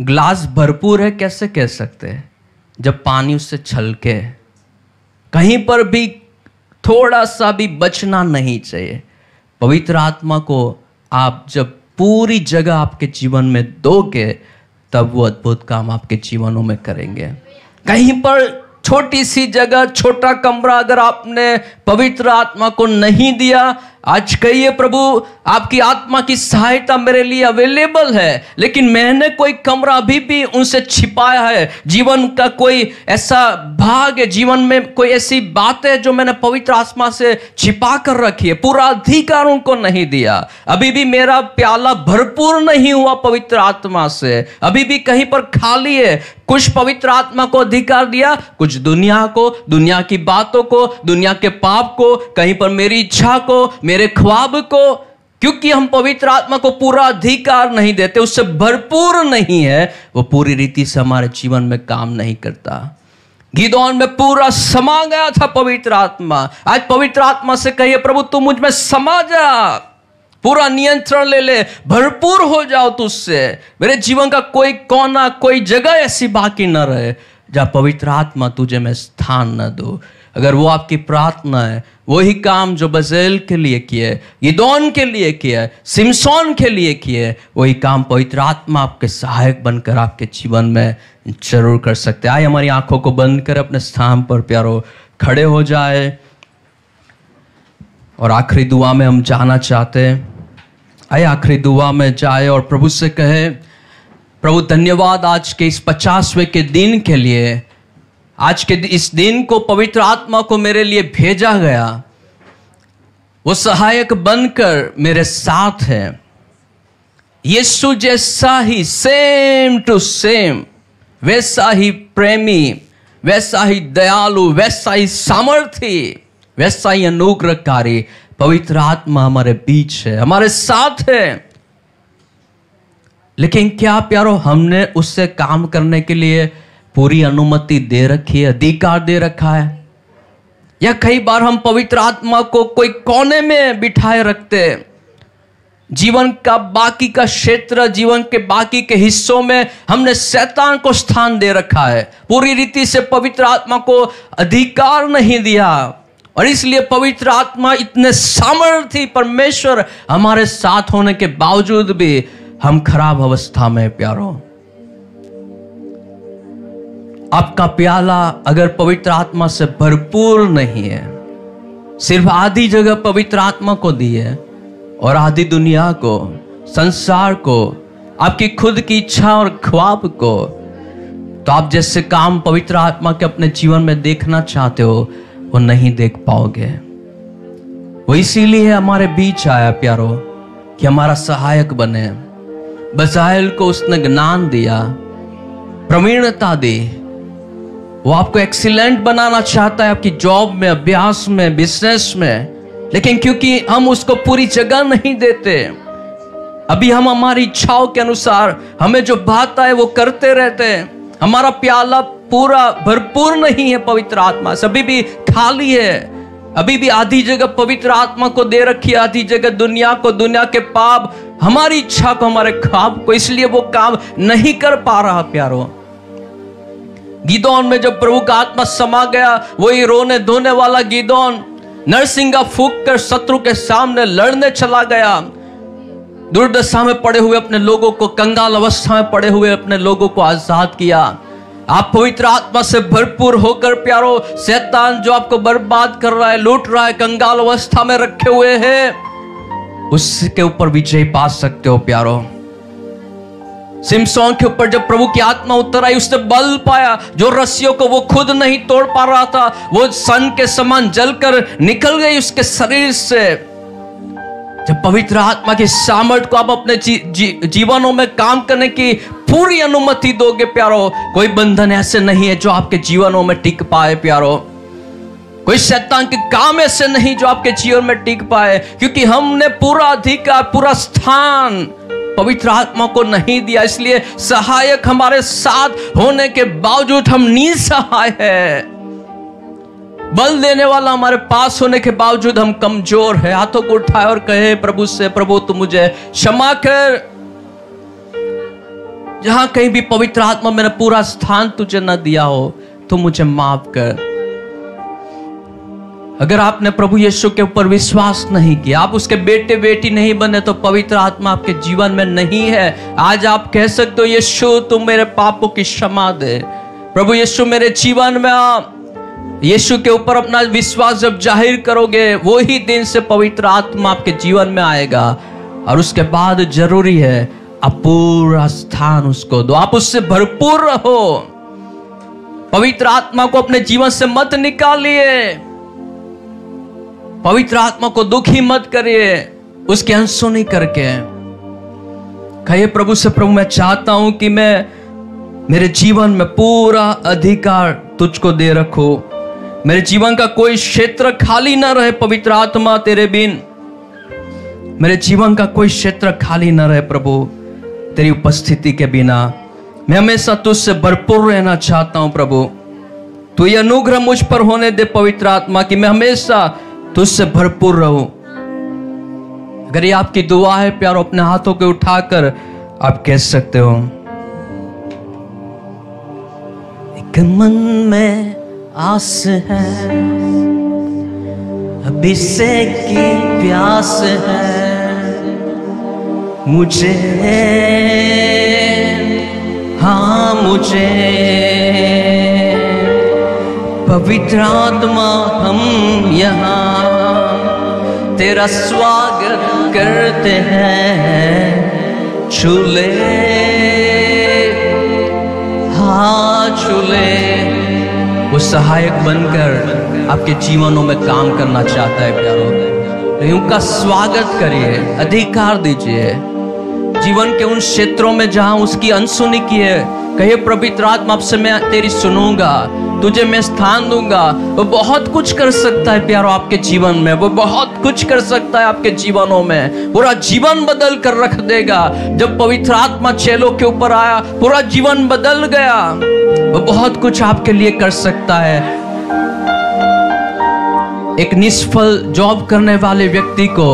ग्लास भरपूर है कैसे कह सकते हैं जब पानी उससे छलके कहीं पर भी थोड़ा सा भी बचना नहीं चाहिए पवित्र आत्मा को आप जब पूरी जगह आपके जीवन में दोगे तब वो अद्भुत काम आपके जीवनों में करेंगे कहीं पर छोटी सी जगह छोटा कमरा अगर आपने पवित्र आत्मा को नहीं दिया आज कहिए प्रभु आपकी आत्मा की सहायता मेरे लिए अवेलेबल है लेकिन मैंने कोई कमरा अभी भी उनसे छिपाया है जीवन का कोई ऐसा भाग है जीवन में कोई ऐसी बात है जो मैंने पवित्र आत्मा से छिपा कर रखी है पूरा अधिकार उनको नहीं दिया अभी भी मेरा प्याला भरपूर नहीं हुआ पवित्र आत्मा से अभी भी कहीं पर खाली है कुछ पवित्र आत्मा को अधिकार दिया कुछ दुनिया को दुनिया की बातों को दुनिया के पाप को कहीं पर मेरी इच्छा को मेरे ख्वाब को क्योंकि हम पवित्र आत्मा को पूरा अधिकार नहीं देते उससे भरपूर नहीं है वो पूरी रीति से हमारे जीवन में काम नहीं करता गिदौन में पूरा समा गया था पवित्र आत्मा आज पवित्र आत्मा से कहिए प्रभु तू मुझ में समा जा पूरा नियंत्रण ले ले भरपूर हो जाओ तुझसे मेरे जीवन का कोई कोना कोई जगह ऐसी बाकी न रहे जहां पवित्र आत्मा तुझे मैं स्थान न दो अगर वो आपकी प्रार्थना है वही काम जो बजेल के लिए किए गिदोन के लिए किए सिमसोन के लिए किए वही काम पवित्र आत्मा आपके सहायक बनकर आपके जीवन में जरूर कर सकते आए हमारी आंखों को बंद कर अपने स्थान पर प्यारो खड़े हो जाए और आखिरी दुआ में हम जाना चाहते हैं आए आखिरी दुआ में जाए और प्रभु से कहे प्रभु धन्यवाद आज के इस पचासवें के दिन के लिए आज के इस दिन को पवित्र आत्मा को मेरे लिए भेजा गया वो सहायक बनकर मेरे साथ है यीशु जैसा ही सेम टू सेम वैसा ही प्रेमी वैसा ही दयालु वैसा ही सामर्थ्य वैसा ही अनुग्रहकारी पवित्र आत्मा हमारे बीच है हमारे साथ है लेकिन क्या प्यारो हमने उससे काम करने के लिए पूरी अनुमति दे रखी है अधिकार दे रखा है या कई बार हम पवित्र आत्मा को कोई कोने में बिठाए रखते हैं जीवन का बाकी का क्षेत्र जीवन के बाकी के हिस्सों में हमने शैतान को स्थान दे रखा है पूरी रीति से पवित्र आत्मा को अधिकार नहीं दिया और इसलिए पवित्र आत्मा इतने सामर्थ्य परमेश्वर हमारे साथ होने के बावजूद भी हम खराब अवस्था में प्यारों आपका प्याला अगर पवित्र आत्मा से भरपूर नहीं है सिर्फ आधी जगह पवित्र आत्मा को दी है और आधी दुनिया को संसार को आपकी खुद की इच्छा और ख्वाब को तो आप जैसे काम पवित्र आत्मा के अपने जीवन में देखना चाहते हो वो नहीं देख पाओगे वो इसीलिए हमारे बीच आया प्यारो कि हमारा सहायक बने बसायल को उसने ज्ञान दिया प्रवीणता दी वो आपको एक्सीलेंट बनाना चाहता है आपकी जॉब में अभ्यास में बिजनेस में लेकिन क्योंकि हम उसको पूरी जगह नहीं देते अभी हम हमारी इच्छाओं के अनुसार हमें जो बात आए वो करते रहते हैं हमारा प्याला पूरा भरपूर नहीं है पवित्र आत्मा सभी भी खाली है अभी भी आधी जगह पवित्र आत्मा को दे रखी है आधी जगह दुनिया को दुनिया के पाप हमारी इच्छा को हमारे ख्वाब को इसलिए वो काम नहीं कर पा रहा प्यारों गिदौन में जब प्रभु का आत्मा समा गया वही रोने धोने वाला गिदौन नरसिंगा फूक कर शत्रु के सामने लड़ने चला गया दुर्दशा में पड़े हुए अपने लोगों को कंगाल अवस्था में पड़े हुए अपने लोगों को आजाद किया आप पवित्र आत्मा से भरपूर होकर प्यारो शैतान जो आपको बर्बाद कर रहा है लूट रहा है कंगाल अवस्था में रखे हुए है उसके ऊपर विजय पा सकते हो प्यारो सिमसोन के ऊपर जब प्रभु की आत्मा उतर आई उसने बल पाया जो रस्सियों को वो खुद नहीं तोड़ पा रहा था वो सन के समान जलकर निकल गई उसके शरीर से जब पवित्र आत्मा की सामर्थ को आप अपने जी, जी, जीवनों में काम करने की पूरी अनुमति दोगे प्यारो कोई बंधन ऐसे नहीं है जो आपके जीवनों में टिक पाए प्यारो कोई शैतान के काम ऐसे नहीं जो आपके जीवन में टिक पाए क्योंकि हमने पूरा अधिकार पूरा स्थान पवित्र आत्मा को नहीं दिया इसलिए सहायक हमारे साथ होने के बावजूद हम निसहाय है बल देने वाला हमारे पास होने के बावजूद हम कमजोर है हाथों को उठाए और कहे प्रभु से प्रभु तू मुझे क्षमा कर जहां कहीं भी पवित्र आत्मा मेरा पूरा स्थान तुझे न दिया हो तो मुझे माफ कर अगर आपने प्रभु यीशु के ऊपर विश्वास नहीं किया आप उसके बेटे बेटी नहीं बने तो पवित्र आत्मा आपके जीवन में नहीं है आज आप कह सकते हो यीशु तुम मेरे पापों की क्षमा दे प्रभु यीशु मेरे जीवन में आ यीशु के ऊपर अपना विश्वास जब जाहिर करोगे वो ही दिन से पवित्र आत्मा आपके जीवन में आएगा और उसके बाद जरूरी है अपूरा स्थान उसको दो आप उससे भरपूर रहो पवित्र आत्मा को अपने जीवन से मत निकालिए पवित्र आत्मा को दुखी मत करिए उसके अंशो नहीं करके कहिए प्रभु से प्रभु मैं चाहता हूं कि मैं मेरे जीवन में पूरा अधिकार तुझको दे रखो मेरे जीवन का कोई क्षेत्र खाली ना रहे पवित्र आत्मा तेरे बिन मेरे जीवन का कोई क्षेत्र खाली ना रहे प्रभु तेरी उपस्थिति के बिना मैं हमेशा तुझसे भरपूर रहना चाहता हूं प्रभु तू ये अनुग्रह मुझ पर होने दे पवित्र आत्मा कि मैं हमेशा तो उससे भरपूर रहो अगर ये आपकी दुआ है प्यारो अपने हाथों के उठाकर आप कह सकते हो एक मन में आस है अभिषेक की प्यास है मुझे हाँ मुझे पवित्र आत्मा हम यहाँ तेरा स्वागत करते हैं चूल्हे हाँ चूल्हे वो सहायक बनकर आपके जीवनों में काम करना चाहता है प्यारों तो उनका स्वागत करिए अधिकार दीजिए जीवन के उन क्षेत्रों में जहां उसकी अनसुनी की है कहे पवित्र आत्मा आपसे मैं तेरी सुनूंगा तुझे मैं स्थान दूंगा वो बहुत कुछ कर सकता है प्यारो आपके जीवन में वो बहुत कुछ कर सकता है आपके जीवनों में पूरा जीवन बदल कर रख देगा जब पवित्र आत्मा चेलों के ऊपर आया पूरा जीवन बदल गया वो बहुत कुछ आपके लिए कर सकता है एक निष्फल जॉब करने वाले व्यक्ति को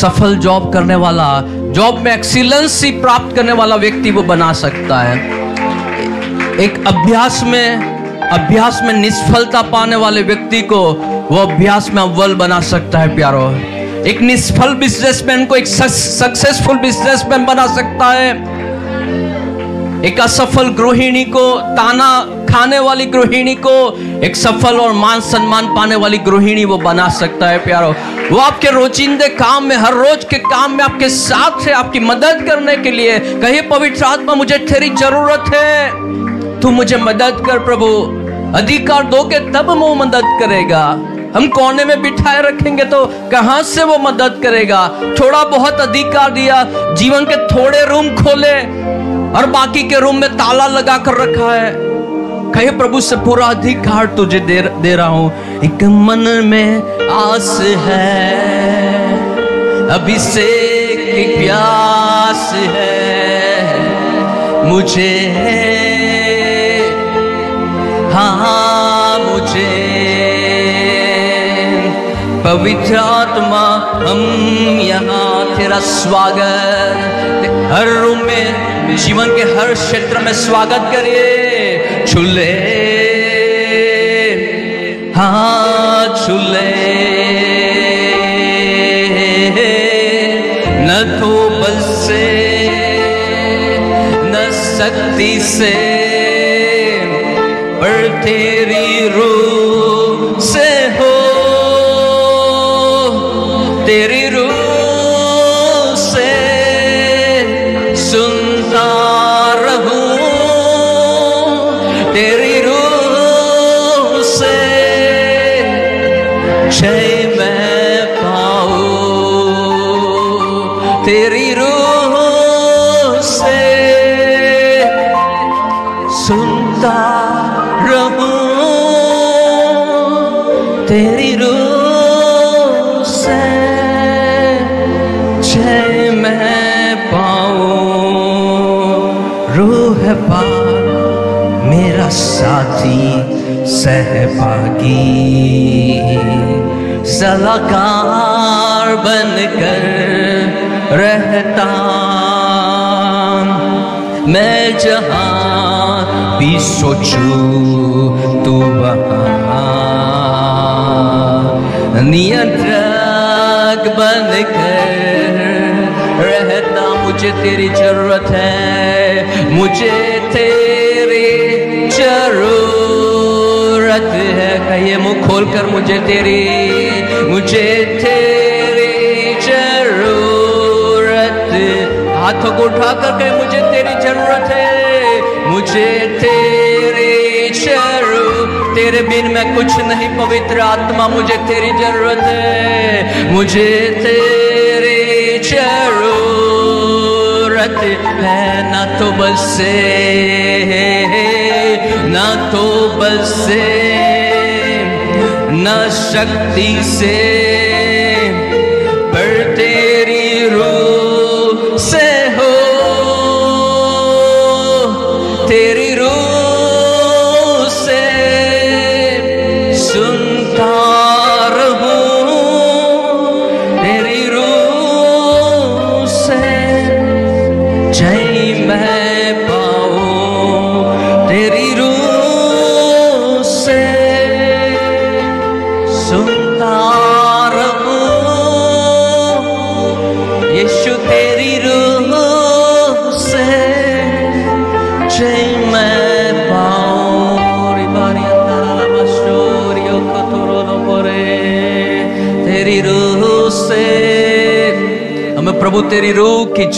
सफल जॉब करने वाला जॉब में ही प्राप्त करने वाला व्यक्ति वो बना सकता है एक अभ्यास में अभ्यास में निष्फलता पाने वाले व्यक्ति को वो अभ्यास में अव्वल बना सकता है प्यारो एक निष्फल बिजनेसमैन को एक सक्सेसफुल बिजनेसमैन बना सकता है एक असफल गृहिणी को ताना खाने वाली गृहिणी को एक सफल और मान सम्मान पाने वाली गृहिणी वो बना सकता है प्यारो वो आपके रोचिंदे काम में हर रोज के काम में आपके साथ है आपकी मदद करने के लिए कहिए पवित्र आत्मा मुझे तेरी जरूरत है तू मुझे मदद कर प्रभु अधिकार दोगे तब वो मदद करेगा हम कोने में बिठाए रखेंगे तो कहां से वो मदद करेगा थोड़ा बहुत अधिकार दिया जीवन के थोड़े रूम खोले और बाकी के रूम में ताला लगा कर रखा है कहे प्रभु से पूरा अधिकार तुझे दे, दे रहा हूं एक मन में आस है अभिषेक प्यास है मुझे है हाँ मुझे पवित्र आत्मा हम यहाँ तेरा स्वागत हर रूम में जीवन के हर क्षेत्र में स्वागत करिए छुले हाँ छुले थकार बन कर रहता मैं जहाँ भी सोचू तो वहाँ नियंत्रक बन कर रहता मुझे तेरी जरूरत है मुझे तेरी जरूरत है कहिए मुंह खोलकर मुझे तेरी मुझे तेरी जरूरत हाथों को उठा करके मुझे तेरी जरूरत है मुझे तेरी जरूर तेरे बिन मैं कुछ नहीं पवित्र आत्मा मुझे तेरी जरूरत है मुझे तेरी जरूरत है ना तो बस से ना तो बस से न शक्ति से पर तेरी रूह से हो तेरी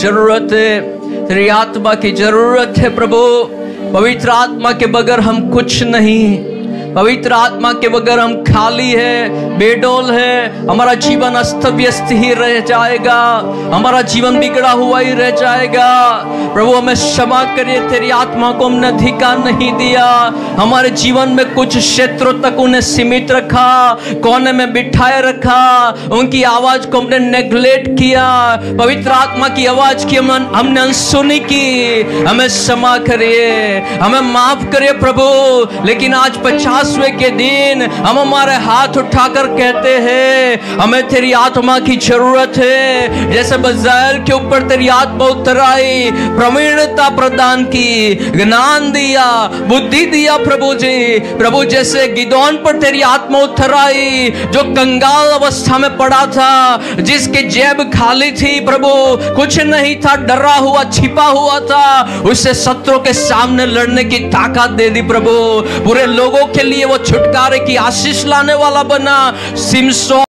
जरूरत है तेरी आत्मा की जरूरत है प्रभु पवित्र आत्मा के बगैर हम कुछ नहीं पवित्र आत्मा के बगैर हम खाली है बेडोल है हमारा जीवन अस्त व्यस्त ही रह जाएगा हमारा जीवन बिगड़ा हुआ ही रह जाएगा प्रभु हमें क्षमा करिए तेरी आत्मा को हमने अधिकार नहीं दिया हमारे जीवन में कुछ क्षेत्रों तक उन्हें सीमित रखा कोने में बिठाए रखा देखा उनकी आवाज को हमने नेग्लेक्ट किया पवित्र आत्मा की आवाज की हमने हमने सुनी की हमें क्षमा करिए हमें माफ करिए प्रभु लेकिन आज पचासवे के दिन हम हमारे हाथ उठाकर कहते हैं हमें तेरी आत्मा की जरूरत है जैसे बजायल के ऊपर तेरी आत्मा उतर आई प्रवीण योग्यता प्रदान की ज्ञान दिया बुद्धि दिया प्रभु जी प्रभु जैसे गिदौन पर तेरी आत्मा उतर आई जो कंगाल अवस्था में पड़ा था जिसके जेब खाली थी प्रभु कुछ नहीं था डरा हुआ छिपा हुआ था उसे शत्रु के सामने लड़ने की ताकत दे दी प्रभु पूरे लोगों के लिए वो छुटकारे की आशीष लाने वाला बना सिमसो